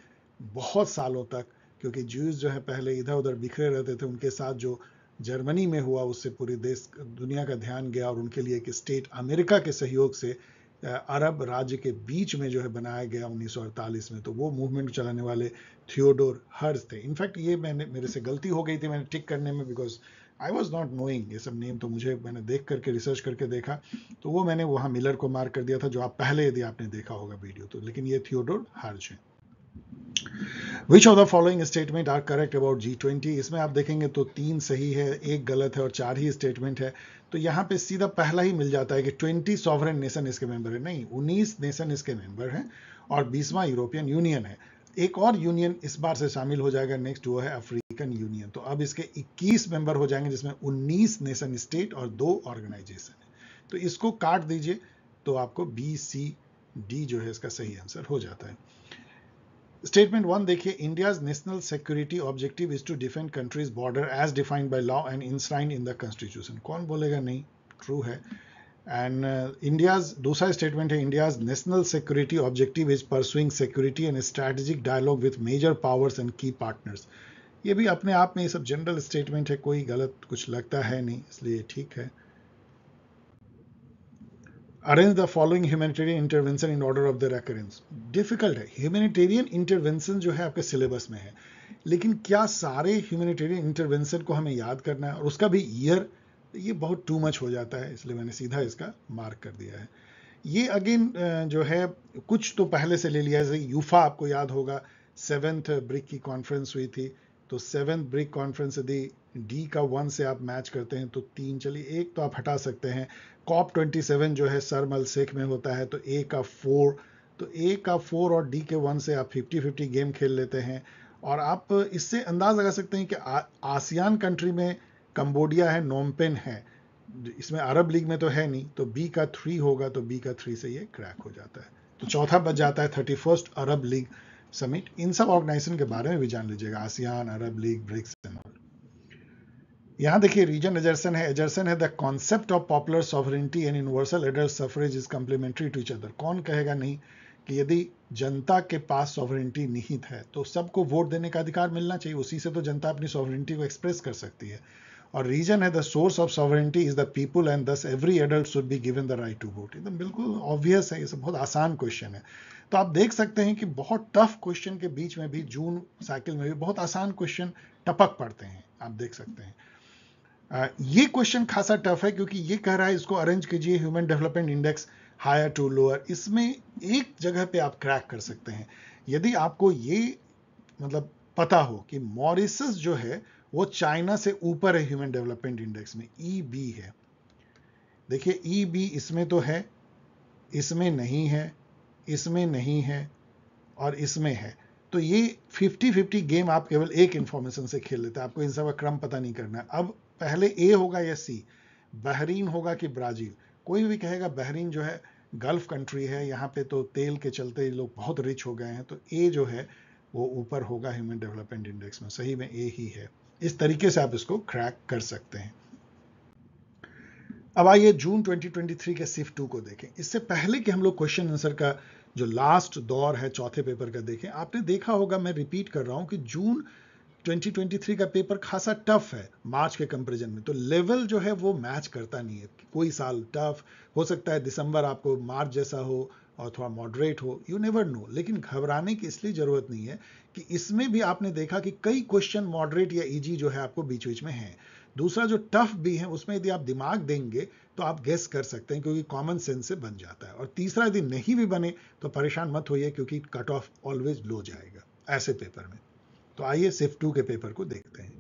बहुत सालों तक क्योंकि ज्यूज जो है पहले इधर उधर बिखरे रहते थे उनके साथ जो जर्मनी में हुआ उससे पूरे देश दुनिया का ध्यान गया और उनके लिए एक स्टेट अमेरिका के सहयोग से अरब राज्य के बीच में जो है बनाया गया 1948 में तो वो मूवमेंट चलाने वाले थियोडोर हर्ज थे इनफैक्ट ये मैंने मेरे से गलती हो गई थी मैंने टिक करने में because I was not knowing ये सब नेम तो मुझे मैंने देख करके रिसर्च करके देखा तो वो मैंने वहाँ मिलर को मार कर दिया था जो आप पहले यदि आपने देखा होगा वीडियो तो लेकिन ये थियोडोर हार्ज है which of the following statement are correct about G twenty इसमें आप देखेंगे तो तीन सही है एक गलत है और चार ही स्टेटमेंट है तो यहाँ पे सीधा पहला ही मिल जाता है कि ट्वेंटी सॉवरन नेशन इसके मेंबर है नहीं उन्नीस नेशन इसके मेंबर हैं और बीसवां यूरोपियन यूनियन है एक और यूनियन इस बार से शामिल हो जाएगा नेक्स्ट वो है अफ्रीका अफ्रीकन यूनियन तो अब इसके 21 मेंबर हो जाएंगे जिसमें 19 नेशन स्टेट और दो ऑर्गेनाइजेशन है तो इसको काट दीजिए तो आपको बी सी डी जो है इसका सही आंसर हो जाता है स्टेटमेंट वन देखिए India's national security objective is to defend countries border as defined by law and enshrined in the constitution कौन बोलेगा नहीं ट्रू है एंड इंडियाज uh, दूसरा स्टेटमेंट है India's national security objective is pursuing security and strategic dialogue with major powers and key partners ये भी अपने आप में ये सब जनरल स्टेटमेंट है कोई गलत कुछ लगता है नहीं इसलिए ठीक है arrange the following humanitarian intervention in order of the recurrence difficult है ह्यूमैनिटेरियन इंटरवेंशन जो है आपके सिलेबस में है लेकिन क्या सारे ह्यूमैनिटेरियन इंटरवेंशन को हमें याद करना है और उसका भी ईयर ये बहुत टू मच हो जाता है इसलिए मैंने सीधा इसका मार्क कर दिया है ये अगेन जो है कुछ तो पहले से ले लिया जैसे यूफा आपको याद होगा सेवेंथ ब्रिक की कॉन्फ्रेंस हुई थी तो सेवन ब्रिक कॉन्फ्रेंस यदि डी का वन से आप मैच करते हैं तो तीन चलिए एक तो आप हटा सकते हैं कॉप ट्वेंटी सेवन जो है सर सेख में होता है तो ए का फोर तो ए का फोर और डी के वन से आप फिफ्टी फिफ्टी गेम खेल लेते हैं और आप इससे अंदाज़ लगा सकते हैं कि आसियान कंट्री में कंबोडिया है नोमपेन है इसमें अरब लीग में तो है नहीं तो बी का थ्री होगा तो बी का थ्री से ये क्रैक हो जाता है तो चौथा बच जाता है thirty first Arab League summit इन सब ऑर्गेनाइजेशन के बारे में भी जान लीजिएगा आसियान अरब लीग ब्रिक्स यहाँ देखिए रीजन एजर्सन है एजर्सन है the concept of popular sovereignty and universal adult suffrage is complementary to each other कौन कहेगा नहीं कि यदि जनता के पास सॉवरिटी निहित है तो सबको वोट देने का अधिकार मिलना चाहिए उसी से तो जनता अपनी सॉवरिटी को एक्सप्रेस कर सकती है और रीजन है the source of sovereignty is the people and thus every adult should be given the right to vote एकदम बिल्कुल ऑब्वियस है ये सब बहुत आसान क्वेश्चन है तो आप देख सकते हैं कि बहुत टफ क्वेश्चन के बीच में भी जून साइकिल में भी बहुत आसान क्वेश्चन टपक पड़ते हैं आप देख सकते हैं ये क्वेश्चन खासा टफ है क्योंकि ये कह रहा है इसको अरेंज कीजिए human development index higher to lower इसमें एक जगह पे आप क्रैक कर सकते हैं यदि आपको ये मतलब पता हो कि मॉरिसस जो है वो चाइना से ऊपर है ह्यूमन डेवलपमेंट इंडेक्स में ई e बी है देखिए ई e बी इसमें तो है इसमें नहीं है इसमें नहीं है और इसमें है तो ये 50-50 गेम आप केवल एक इंफॉर्मेशन से खेल लेते हैं आपको इन सब का क्रम पता नहीं करना है अब पहले ए होगा या सी बहरीन होगा कि ब्राज़ील कोई भी कहेगा बहरीन जो है गल्फ कंट्री है यहाँ पे तो तेल के चलते लोग बहुत रिच हो गए हैं तो ए जो है वो ऊपर होगा ह्यूमन डेवलपमेंट इंडेक्स में सही में ए ही है इस तरीके से आप इसको क्रैक कर सकते हैं अब आइए जून 2023 के सिफ टू को देखें इससे पहले कि हम लोग क्वेश्चन आंसर का जो लास्ट दौर है चौथे पेपर का देखें आपने देखा होगा मैं रिपीट कर रहा हूं कि जून 2023 का पेपर खासा टफ है मार्च के कंपेरिजन में तो लेवल जो है वो मैच करता नहीं है कोई साल टफ हो सकता है दिसंबर आपको मार्च जैसा हो और थोड़ा मॉडरेट हो यू नेवर नो लेकिन घबराने की इसलिए ज़रूरत नहीं है कि इसमें भी आपने देखा कि कई क्वेश्चन मॉडरेट या इजी जो है आपको बीच बीच में है दूसरा जो टफ भी है उसमें यदि आप दिमाग देंगे तो आप गेस कर सकते हैं क्योंकि कॉमन सेंस से बन जाता है और तीसरा यदि नहीं भी बने तो परेशान मत होइए क्योंकि कट ऑफ ऑलवेज लो जाएगा ऐसे पेपर में तो आइए सिर्फ टू के पेपर को देखते हैं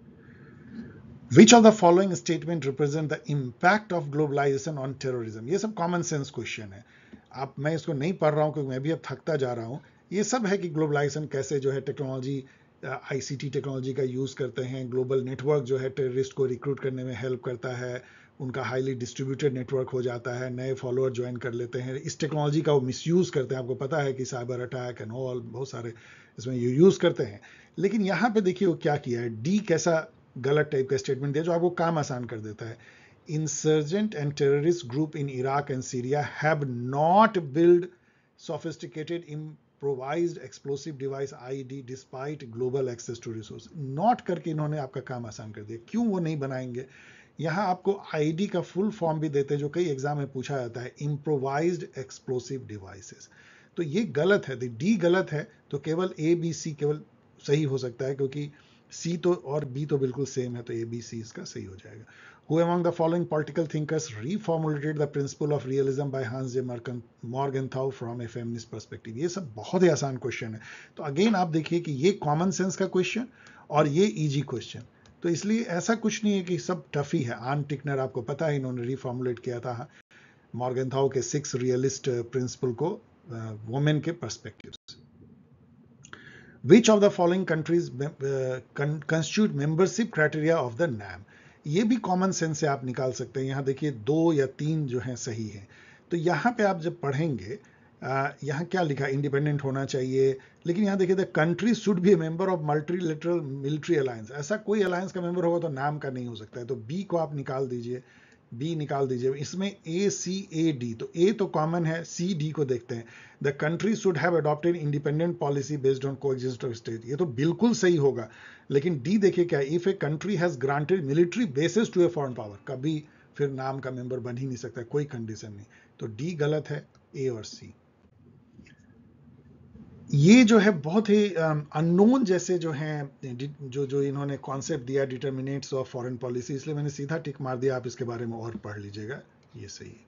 which of the following statement represent the impact of globalisation on terrorism ये सब कॉमन सेंस क्वेश्चन है आप मैं इसको नहीं पढ़ रहा हूँ क्योंकि मैं भी अब थकता जा रहा हूँ ये सब है कि ग्लोबलाइजेशन कैसे जो है टेक्नोलॉजी आईसीटी टेक्नोलॉजी का यूज़ करते हैं ग्लोबल नेटवर्क जो है टेररिस्ट को रिक्रूट करने में हेल्प करता है उनका हाईली डिस्ट्रीब्यूटेड नेटवर्क हो जाता है नए फॉलोअर ज्वाइन कर लेते हैं इस टेक्नोलॉजी का वो मिसयूज़ करते हैं आपको पता है कि साइबर अटैक एंड ऑल बहुत सारे इसमें यू यूज़ करते हैं लेकिन यहाँ पे देखिए वो क्या किया है डी कैसा गलत टाइप का स्टेटमेंट दिया जो आपको काम आसान कर देता है insurgent and terrorist group in Iraq and Syria have not build sophisticated improvise explosive device I D despite global access to resource not करके इन्होंने आपका काम आसान कर दिया क्यों वो नहीं बनाएंगे यहाँ आपको आईडी का फुल फॉर्म भी देते हैं जो कई एग्जाम में पूछा जाता है इम्प्रोवाइज्ड एक्सप्लोसिव डिवाइसेस तो ये गलत है डी गलत है तो केवल ए बी सी केवल सही हो सकता है क्योंकि सी तो और बी तो बिल्कुल सेम है तो ए बी सी इसका सही हो जाएगा who among the following political thinkers reformulated the principle of realism by Hans J Merkan Morgenthau from a feminist perspective ये सब बहुत ही आसान क्वेश्चन है तो अगेन आप देखिए कि ये कॉमन सेंस का क्वेश्चन और ये ईजी क्वेश्चन तो इसलिए ऐसा कुछ नहीं है कि सब टफी है आन टिकनर आपको पता है इन्होंने रिफॉर्मुलेट किया था मॉर्गेंथाओ के सिक्स रियलिस्ट प्रिंसिपल को वोमेन uh, के perspective which of the following countries constitute membership criteria of the NAM ये भी कॉमन सेंस से आप निकाल सकते हैं यहाँ देखिए दो या तीन जो हैं सही हैं तो यहाँ पे आप जब पढ़ेंगे यहाँ क्या लिखा इंडिपेंडेंट होना चाहिए लेकिन यहाँ देखिए the country should be member of multilateral military alliance ऐसा कोई अलायंस का मेंबर होगा तो नाम का नहीं हो सकता है तो बी को आप निकाल दीजिए बी निकाल दीजिए इसमें ए सी ए डी तो ए तो कॉमन है सी डी को देखते हैं the country should have adopted independent policy based on co of state ये तो बिल्कुल सही होगा लेकिन डी देखिए क्या if a country has granted military bases to a foreign power कभी फिर नाम का मेंबर बन ही नहीं सकता कोई कंडीशन नहीं तो डी गलत है ए और सी ये जो है बहुत ही अननोन um, जैसे जो है जो जो इन्होंने कॉन्सेप्ट दिया डिटर्मिनेट्स ऑफ फॉरेन पॉलिसी इसलिए मैंने सीधा टिक मार दिया आप इसके बारे में और पढ़ लीजिएगा ये सही है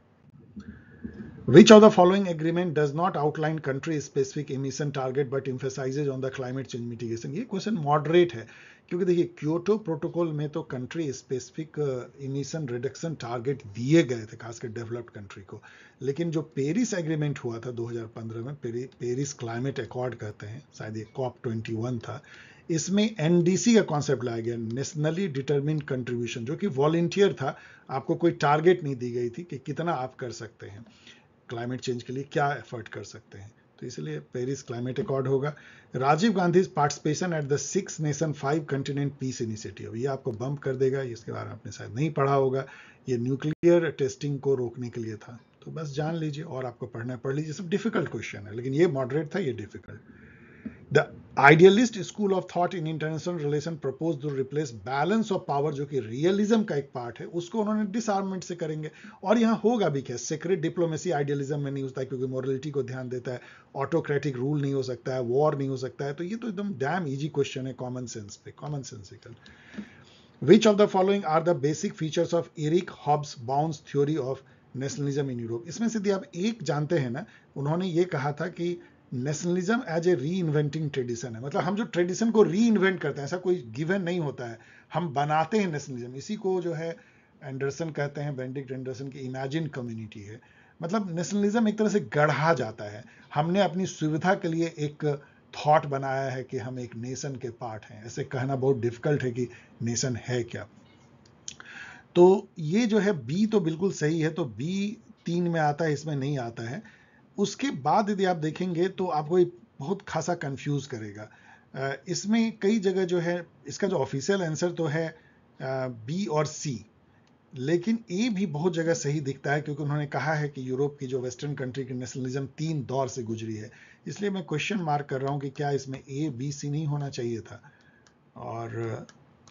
Which of the following agreement does not outline country-specific emission target but emphasizes on the climate change mitigation? ये क्वेश्चन मॉडरेट है क्योंकि देखिए क्योटो प्रोटोकॉल में तो country specific emission reduction target दिए गए थे खासकर developed country को लेकिन जो Paris Agreement हुआ था 2015 में Paris Climate Accord अकॉर्ड कहते हैं शायद ये कॉप 21 था इसमें एनडीसी का कॉन्सेप्ट लाया गया नेशनली डिटर्मिन कंट्रीब्यूशन जो कि वॉलेंटियर था आपको कोई टारगेट नहीं दी गई थी कि कितना आप कर सकते हैं क्लाइमेट चेंज के लिए क्या एफर्ट कर सकते हैं तो इसलिए पेरिस क्लाइमेट अकॉर्ड होगा Rajiv Gandhi participation at the six nation five continent peace initiative ये आपको बम्प कर देगा इसके बारे में आपने शायद नहीं पढ़ा होगा ये न्यूक्लियर टेस्टिंग को रोकने के लिए था तो बस जान लीजिए और आपको पढ़ना पढ़ लीजिए सब डिफिकल्ट क्वेश्चन है लेकिन ये मॉडरेट था ये difficult the idealist school of thought in international relation propose to replace balance of power जो कि रियलिज्म का एक पार्ट है उसको उन्होंने डिसआर्मेंट से करेंगे और यहाँ होगा भी क्या सीक्रेट डिप्लोमेसी आइडियलिज्म में नहीं होता क्योंकि मॉरलिटी को ध्यान देता है ऑटोक्रेटिक रूल नहीं हो सकता है वॉर नहीं हो सकता है तो ये तो एकदम डैम इजी क्वेश्चन है कॉमन सेंस पे common sensical which of the following are the basic features of Eric Hobsbawm's theory of nationalism in Europe इसमें से यदि आप एक जानते हैं ना उन्होंने ये कहा था कि नेशनलिज्म एज ए री इन्वेंटिंग ट्रेडिशन है मतलब हम जो ट्रेडिशन को री इन्वेंट करते हैं ऐसा कोई गिवन नहीं होता है हम बनाते हैं नेशनलिज्म इसी को जो है एंडरसन कहते हैं बेंडिक्ट एंडरसन की इमेजिन कम्युनिटी है मतलब नेशनलिज्म एक तरह से गढ़ा जाता है हमने अपनी सुविधा के लिए एक थॉट बनाया है कि हम एक नेशन के पार्ट हैं ऐसे कहना बहुत डिफिकल्ट है कि नेशन है क्या तो ये जो है बी तो बिल्कुल सही है तो बी तीन में आता है इसमें नहीं आता है उसके बाद यदि आप देखेंगे तो आपको ये बहुत खासा कंफ्यूज करेगा इसमें कई जगह जो है इसका जो ऑफिशियल आंसर तो है बी और सी लेकिन ए भी बहुत जगह सही दिखता है क्योंकि उन्होंने कहा है कि यूरोप की जो वेस्टर्न कंट्री की नेशनलिज्म तीन दौर से गुजरी है इसलिए मैं क्वेश्चन मार्क कर रहा हूँ कि क्या इसमें ए बी सी नहीं होना चाहिए था और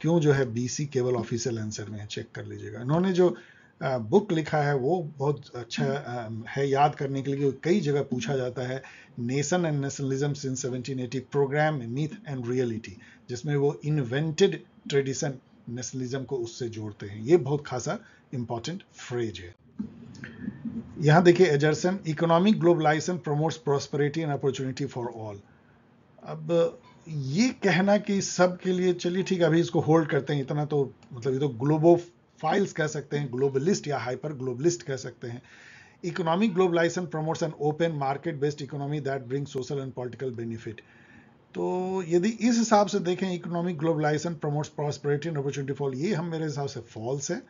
क्यों जो है बी सी केवल ऑफिशियल आंसर में है चेक कर लीजिएगा उन्होंने जो बुक लिखा है वो बहुत अच्छा है याद करने के लिए कई जगह पूछा जाता है nation and nationalism since 1780 programme myth and reality जिसमें वो इन्वेंटेड ट्रेडिशन नेशनलिज्म को उससे जोड़ते हैं ये बहुत खासा इंपॉर्टेंट फ्रेज है यहाँ देखिए assertion economic globalisation promotes prosperity and opportunity for all अब ये कहना कि सब के लिए चलिए ठीक है अभी इसको होल्ड करते हैं इतना तो मतलब ये तो ग्लोबो फाइल्स कह सकते हैं ग्लोबलिस्ट या हाइपर ग्लोबलिस्ट कह सकते हैं economic globalisation promotes an open market based economy that bring social and political benefit तो यदि इस हिसाब से देखें economic globalisation promotes prosperity and opportunity for ये हम मेरे हिसाब से फॉल्स है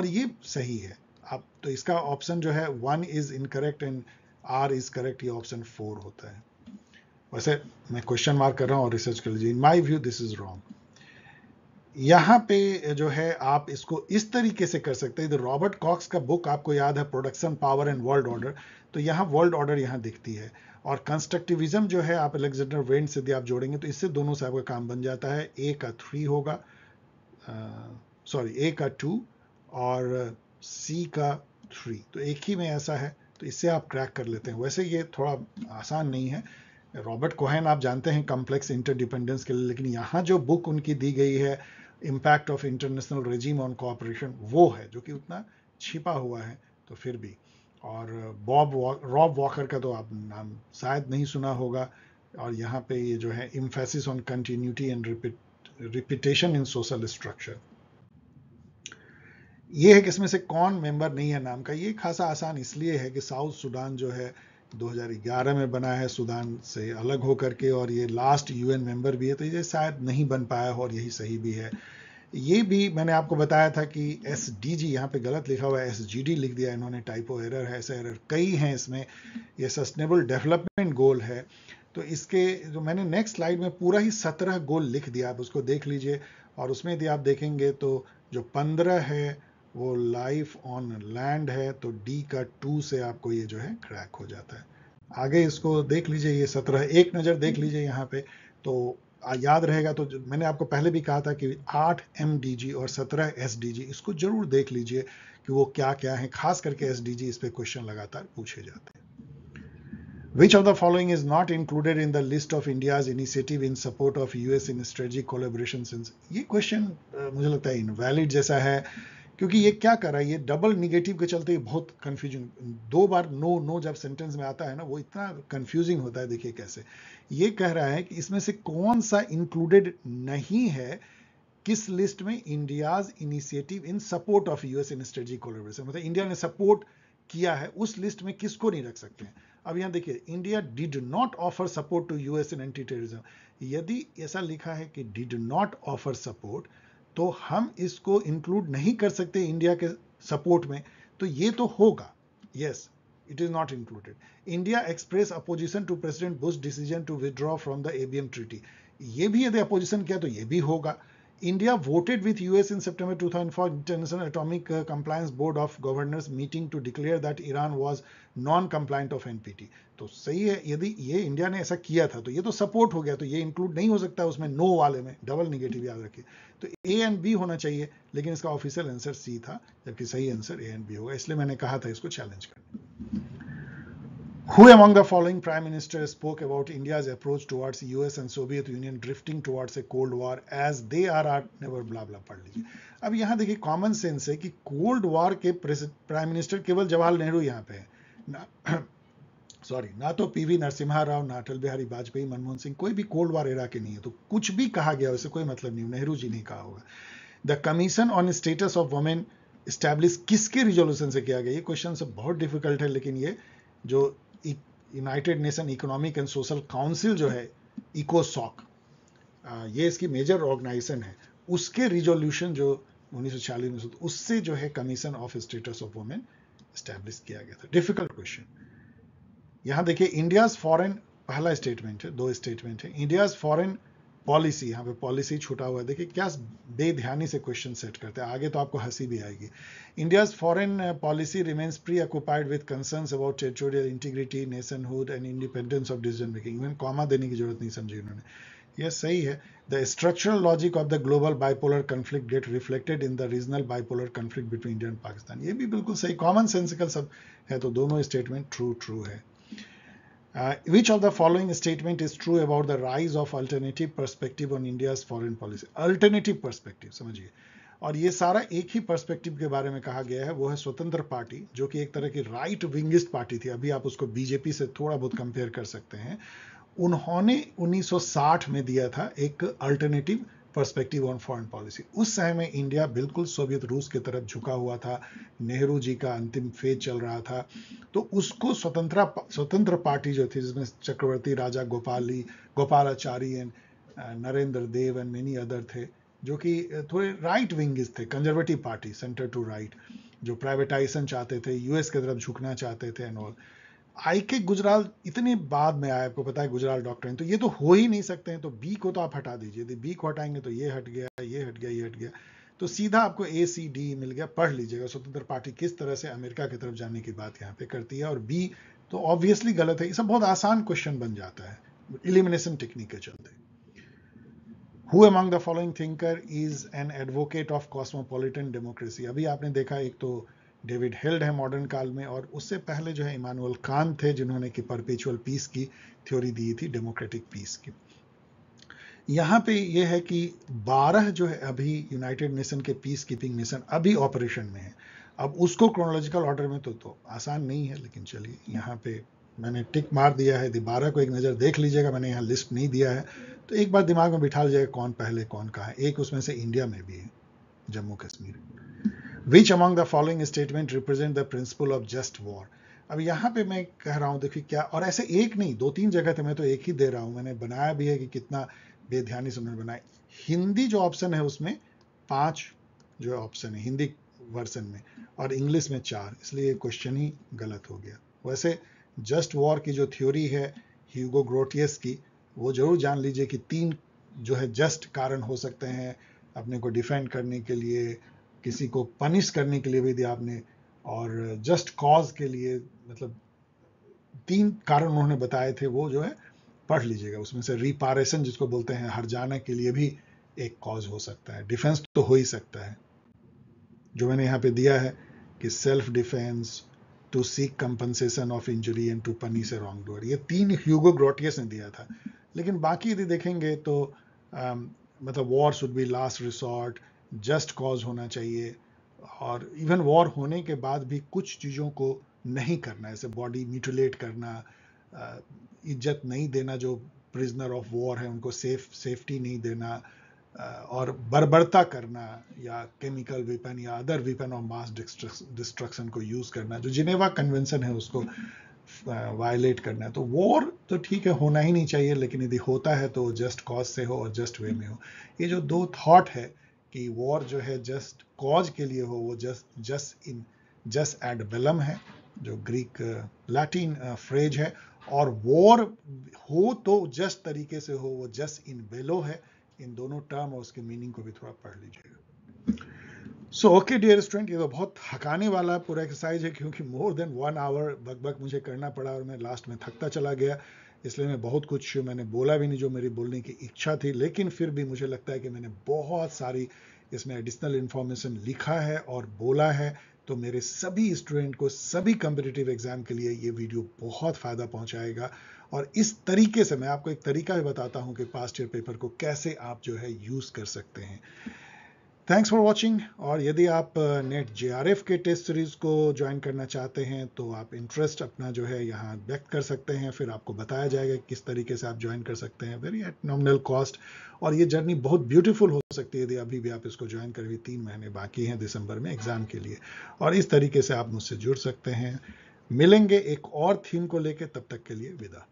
और ये सही है आप तो इसका ऑप्शन जो है one is incorrect and R is correct ये ऑप्शन फोर होता है वैसे मैं क्वेश्चन मार्क कर रहा हूँ और रिसर्च कर लीजिए in my view this is wrong यहाँ पे जो है आप इसको इस तरीके से कर सकते हैं रॉबर्ट कॉक्स का बुक आपको याद है production power and world order तो यहाँ वर्ल्ड ऑर्डर यहाँ दिखती है और कंस्ट्रक्टिविज्म जो है आप अलेक्जेंडर वेंट से यदि आप जोड़ेंगे तो इससे दोनों से आपका काम बन जाता है ए का थ्री होगा सॉरी ए का टू और सी का थ्री तो एक ही में ऐसा है तो इससे आप क्रैक कर लेते हैं वैसे ये थोड़ा आसान नहीं है रॉबर्ट कोहेन आप जानते हैं कॉम्प्लेक्स इंटरडिपेंडेंस के लिए लेकिन यहाँ जो बुक उनकी दी गई है impact of international regime on cooperation वो है जो कि उतना छिपा हुआ है तो फिर भी और बॉब रॉब वॉकर का तो आप नाम शायद नहीं सुना होगा और यहाँ पे ये जो है emphasis on continuity and repetition in social structure ये है कि इसमें से कौन मेंबर नहीं है नाम का ये खासा आसान इसलिए है कि साउथ सूडान जो है 2011 में बना है सूडान से अलग होकर के और ये लास्ट यूएन मेंबर भी है तो ये शायद नहीं बन पाया हो और यही सही भी है ये भी मैंने आपको बताया था कि एस डी जी यहाँ पे गलत लिखा हुआ है एस जी डी लिख दिया इन्होंने टाइपो एरर है ऐसे एरर कई हैं इसमें ये सस्टेनेबल डेवलपमेंट गोल है तो इसके जो मैंने नेक्स्ट स्लाइड में पूरा ही सत्रह गोल लिख दिया आप उसको देख लीजिए और उसमें यदि आप देखेंगे तो जो पंद्रह है वो लाइफ ऑन लैंड है तो डी का टू से आपको ये जो है क्रैक हो जाता है आगे इसको देख लीजिए ये सत्रह एक नज़र देख लीजिए यहाँ पे तो याद रहेगा तो मैंने आपको पहले भी कहा था कि आठ एम और सत्रह एस इसको जरूर देख लीजिए कि वो क्या क्या है खास करके एस डी जी इस पर क्वेश्चन लगातार पूछे जाते हैं Which of the following is not included in the list of India's initiative in support of US in strategic collaboration since ये क्वेश्चन मुझे लगता है इनवैलिड जैसा है क्योंकि ये क्या कर रहा है ये डबल निगेटिव के चलते बहुत कंफ्यूजिंग दो बार नो नो जब सेंटेंस में आता है ना वो इतना कंफ्यूजिंग होता है देखिए कैसे ये कह रहा है कि इसमें से कौन सा इंक्लूडेड नहीं है किस लिस्ट में India's initiative in support of US in strategic collaboration मतलब इंडिया ने सपोर्ट किया है उस लिस्ट में किसको नहीं रख सकते हैं अब यहां देखिए India did not offer support to US in anti terrorism यदि ऐसा लिखा है कि डिड नॉट ऑफर सपोर्ट तो हम इसको इंक्लूड नहीं कर सकते इंडिया के सपोर्ट में तो ये तो होगा yes it is not included India express opposition to President Bush decision to withdraw from the ABM treaty ये भी यदि अपोजिशन किया तो ये भी होगा India voted with US in September 2004 International Atomic uh, Compliance Board of Governors meeting to declare that Iran was non compliant of NPT तो सही है यदि ये इंडिया ने ऐसा किया था तो ये तो सपोर्ट हो गया तो ये इंक्लूड नहीं हो सकता उसमें नो वाले में डबल निगेटिव याद रखिए तो ए एंड बी होना चाहिए लेकिन इसका ऑफिशियल आंसर सी था जबकि सही आंसर ए एंड बी होगा इसलिए मैंने कहा था इसको चैलेंज करने Who among the following prime ministers spoke about India's approach towards US and Soviet Union drifting towards a Cold War as they are our never blah blah पढ़ लीजिए अब यहाँ देखिए कॉमन सेंस है कि कोल्ड वॉर के प्राइम मिनिस्टर केवल जवाहरलाल नेहरू यहाँ पे है सॉरी [CLEARS THROAT] ना तो पीवी नरसिम्हा राव ना अटल बिहारी वाजपेयी मनमोहन सिंह कोई भी कोल्ड वॉर एरा के नहीं है तो कुछ भी कहा गया वैसे कोई मतलब नहीं नेहरू जी ने कहा होगा the commission on status of women establish किसके रिजोल्यूशन से किया गया ये क्वेश्चन सब बहुत डिफिकल्ट है लेकिन ये जो United Nation economic and social council जो है इकोसॉक ये इसकी मेजर ऑर्गेनाइजेशन है उसके रिजोल्यूशन जो उन्नीस में उससे जो है commission of status of women establish किया गया था डिफिकल्ट क्वेश्चन यहां देखिए इंडिया फॉरेन पहला स्टेटमेंट है दो स्टेटमेंट है इंडियाज फॉरेन पॉलिसी यहाँ पे पॉलिसी छुटा हुआ है देखिए क्या बेध्यानी से क्वेश्चन सेट करते हैं आगे तो आपको हंसी भी आएगी India's foreign policy remains preoccupied with concern about territorial integrity nationhood and independence of decision making even comma देने की जरूरत नहीं समझी उन्होंने यह सही है the structural logic of the global bipolar conflict get reflected in the regional bipolar conflict between India and Pakistan ये भी बिल्कुल सही कॉमन सेंसिकल सब है तो दोनों स्टेटमेंट ट्रू ट्रू है Uh, which of the following statement is true about the rise of alternative perspective on India's foreign policy? Alternative perspective समझिए और ये सारा एक ही पर्सपेक्टिव के बारे में कहा गया है वो है स्वतंत्र पार्टी जो कि एक तरह की राइट विंगिस्ट पार्टी थी अभी आप उसको बीजेपी से थोड़ा बहुत कंपेयर कर सकते हैं उन्होंने 1960 में दिया था एक alternative perspective on foreign policy उस समय में इंडिया बिल्कुल सोवियत रूस की तरफ झुका हुआ था नेहरू जी का अंतिम फेज चल रहा था तो उसको स्वतंत्र स्वतंत्र पार्टी जो थी जिसमें Chakravarti Raja Gopali Gopalachari and uh, Narendra Dev and many other थे जो कि uh, थोड़े राइट विंग थे conservative party centre to right जो प्राइवेटाइजेशन चाहते थे यूएस की तरफ झुकना चाहते थे एंड ऑल आई के गुजराल इतने बाद में आए आपको पता है गुजराल डॉक्टर तो ये तो हो ही नहीं सकते हैं तो बी को तो आप हटा दीजिए यदि बी को हटाएंगे तो ये हट गया ये हट गया ये हट गया तो सीधा आपको ए सी डी मिल गया पढ़ लीजिएगा स्वतंत्र पार्टी किस तरह से अमेरिका की तरफ जाने की बात यहाँ पे करती है और बी तो ऑब्वियसली गलत है ये सब बहुत आसान क्वेश्चन बन जाता है इलिमिनेशन टेक्निक के चलते who among the following thinker is an advocate of cosmopolitan democracy अभी आपने देखा एक तो डेविड हेल्ड है मॉडर्न काल में और उससे पहले जो है इमानुअल कान थे जिन्होंने कि परपेचुअल पीस की थ्योरी दी थी डेमोक्रेटिक पीस की यहाँ पे ये है कि 12 जो है अभी यूनाइटेड नेशन के पीस कीपिंग मिशन अभी ऑपरेशन में है अब उसको क्रोनोलॉजिकल ऑर्डर में तो तो आसान नहीं है लेकिन चलिए यहाँ पे मैंने टिक मार दिया है दोबारा को एक नज़र देख लीजिएगा मैंने यहाँ लिस्ट नहीं दिया है तो एक बार दिमाग में बिठा लीजिएगा कौन पहले कौन कहाँ एक उसमें से इंडिया में भी है जम्मू कश्मीर में which among the following statement represent the principle of just war अब यहाँ पे मैं कह रहा हूँ देखिए क्या और ऐसे एक नहीं दो तीन जगह थे तो मैं तो एक ही दे रहा हूँ मैंने बनाया भी है कि कितना बेध्यानी से उन्होंने बनाया हिंदी जो ऑप्शन है उसमें पांच जो ऑप्शन है हिंदी वर्सन में और इंग्लिश में चार इसलिए क्वेश्चन ही गलत हो गया वैसे जस्ट वॉर की जो थ्योरी है ह्यूगो ग्रोटियस की वो जरूर जान लीजिए कि तीन जो है जस्ट कारण हो सकते हैं अपने को डिफेंड करने के लिए किसी को पनिश करने के लिए भी दिया आपने और जस्ट कॉज के लिए मतलब तीन कारण उन्होंने बताए थे वो जो है पढ़ लीजिएगा उसमें से रिपारेशन जिसको बोलते हैं हर जाने के लिए भी एक कॉज हो सकता है डिफेंस तो हो ही सकता है जो मैंने यहाँ पे दिया है कि self defence to seek compensation of injury and to punish a wrong doer ये तीन ह्यूगो ग्रोटियस ने दिया था लेकिन बाकी यदि देखेंगे तो आ, मतलब war should be last resort just cause होना चाहिए और इवन वॉर होने के बाद भी कुछ चीज़ों को नहीं करना ऐसे बॉडी म्यूटिलेट करना इज्जत नहीं देना जो प्रिजनर ऑफ वॉर है उनको सेफ सेफ्टी नहीं देना और बर्बरता करना या केमिकल वेपन या other weapon of mass destruction को यूज़ करना जो जिनेवा कन्वेंशन है उसको वायलेट करना है तो वॉर तो ठीक है होना ही नहीं चाहिए लेकिन यदि होता है तो जस्ट कॉज से हो और जस्ट वे में हो ये जो दो थॉट है कि वॉर जो है जस्ट कॉज के लिए हो वो just just in just ad bellum है जो ग्रीक लैटिन फ्रेज है और वॉर हो तो जस्ट तरीके से हो वो जस्ट इन वेलो है इन दोनों टर्म और उसके मीनिंग को भी थोड़ा पढ़ लीजिएगा सो ओके डियर स्टूडेंट ये तो बहुत थकाने वाला पूरा एक्सरसाइज है क्योंकि मोर देन वन आवर बग मुझे करना पड़ा और मैं लास्ट में थकता चला गया इसलिए मैं बहुत कुछ मैंने बोला भी नहीं जो मेरी बोलने की इच्छा थी लेकिन फिर भी मुझे लगता है कि मैंने बहुत सारी इसमें एडिशनल इन्फॉर्मेशन लिखा है और बोला है तो मेरे सभी स्टूडेंट को सभी कम्पिटिटिव एग्जाम के लिए ये वीडियो बहुत फ़ायदा पहुंचाएगा और इस तरीके से मैं आपको एक तरीका भी बताता हूं कि पास्ट ईयर पेपर को कैसे आप जो है यूज़ कर सकते हैं थैंक्स फॉर वॉचिंग और यदि आप नेट जे आर एफ के टेस्ट सीरीज को ज्वाइन करना चाहते हैं तो आप इंटरेस्ट अपना जो है यहाँ व्यक्त कर सकते हैं फिर आपको बताया जाएगा किस तरीके से आप ज्वाइन कर सकते हैं वेरी एट नॉमिनल कॉस्ट और ये जर्नी बहुत ब्यूटीफुल हो सकती है यदि अभी भी आप इसको ज्वाइन कर भी तीन महीने बाकी हैं दिसंबर में एग्ज़ाम के लिए और इस तरीके से आप मुझसे जुड़ सकते हैं मिलेंगे एक और थीम को लेकर तब तक के लिए विदा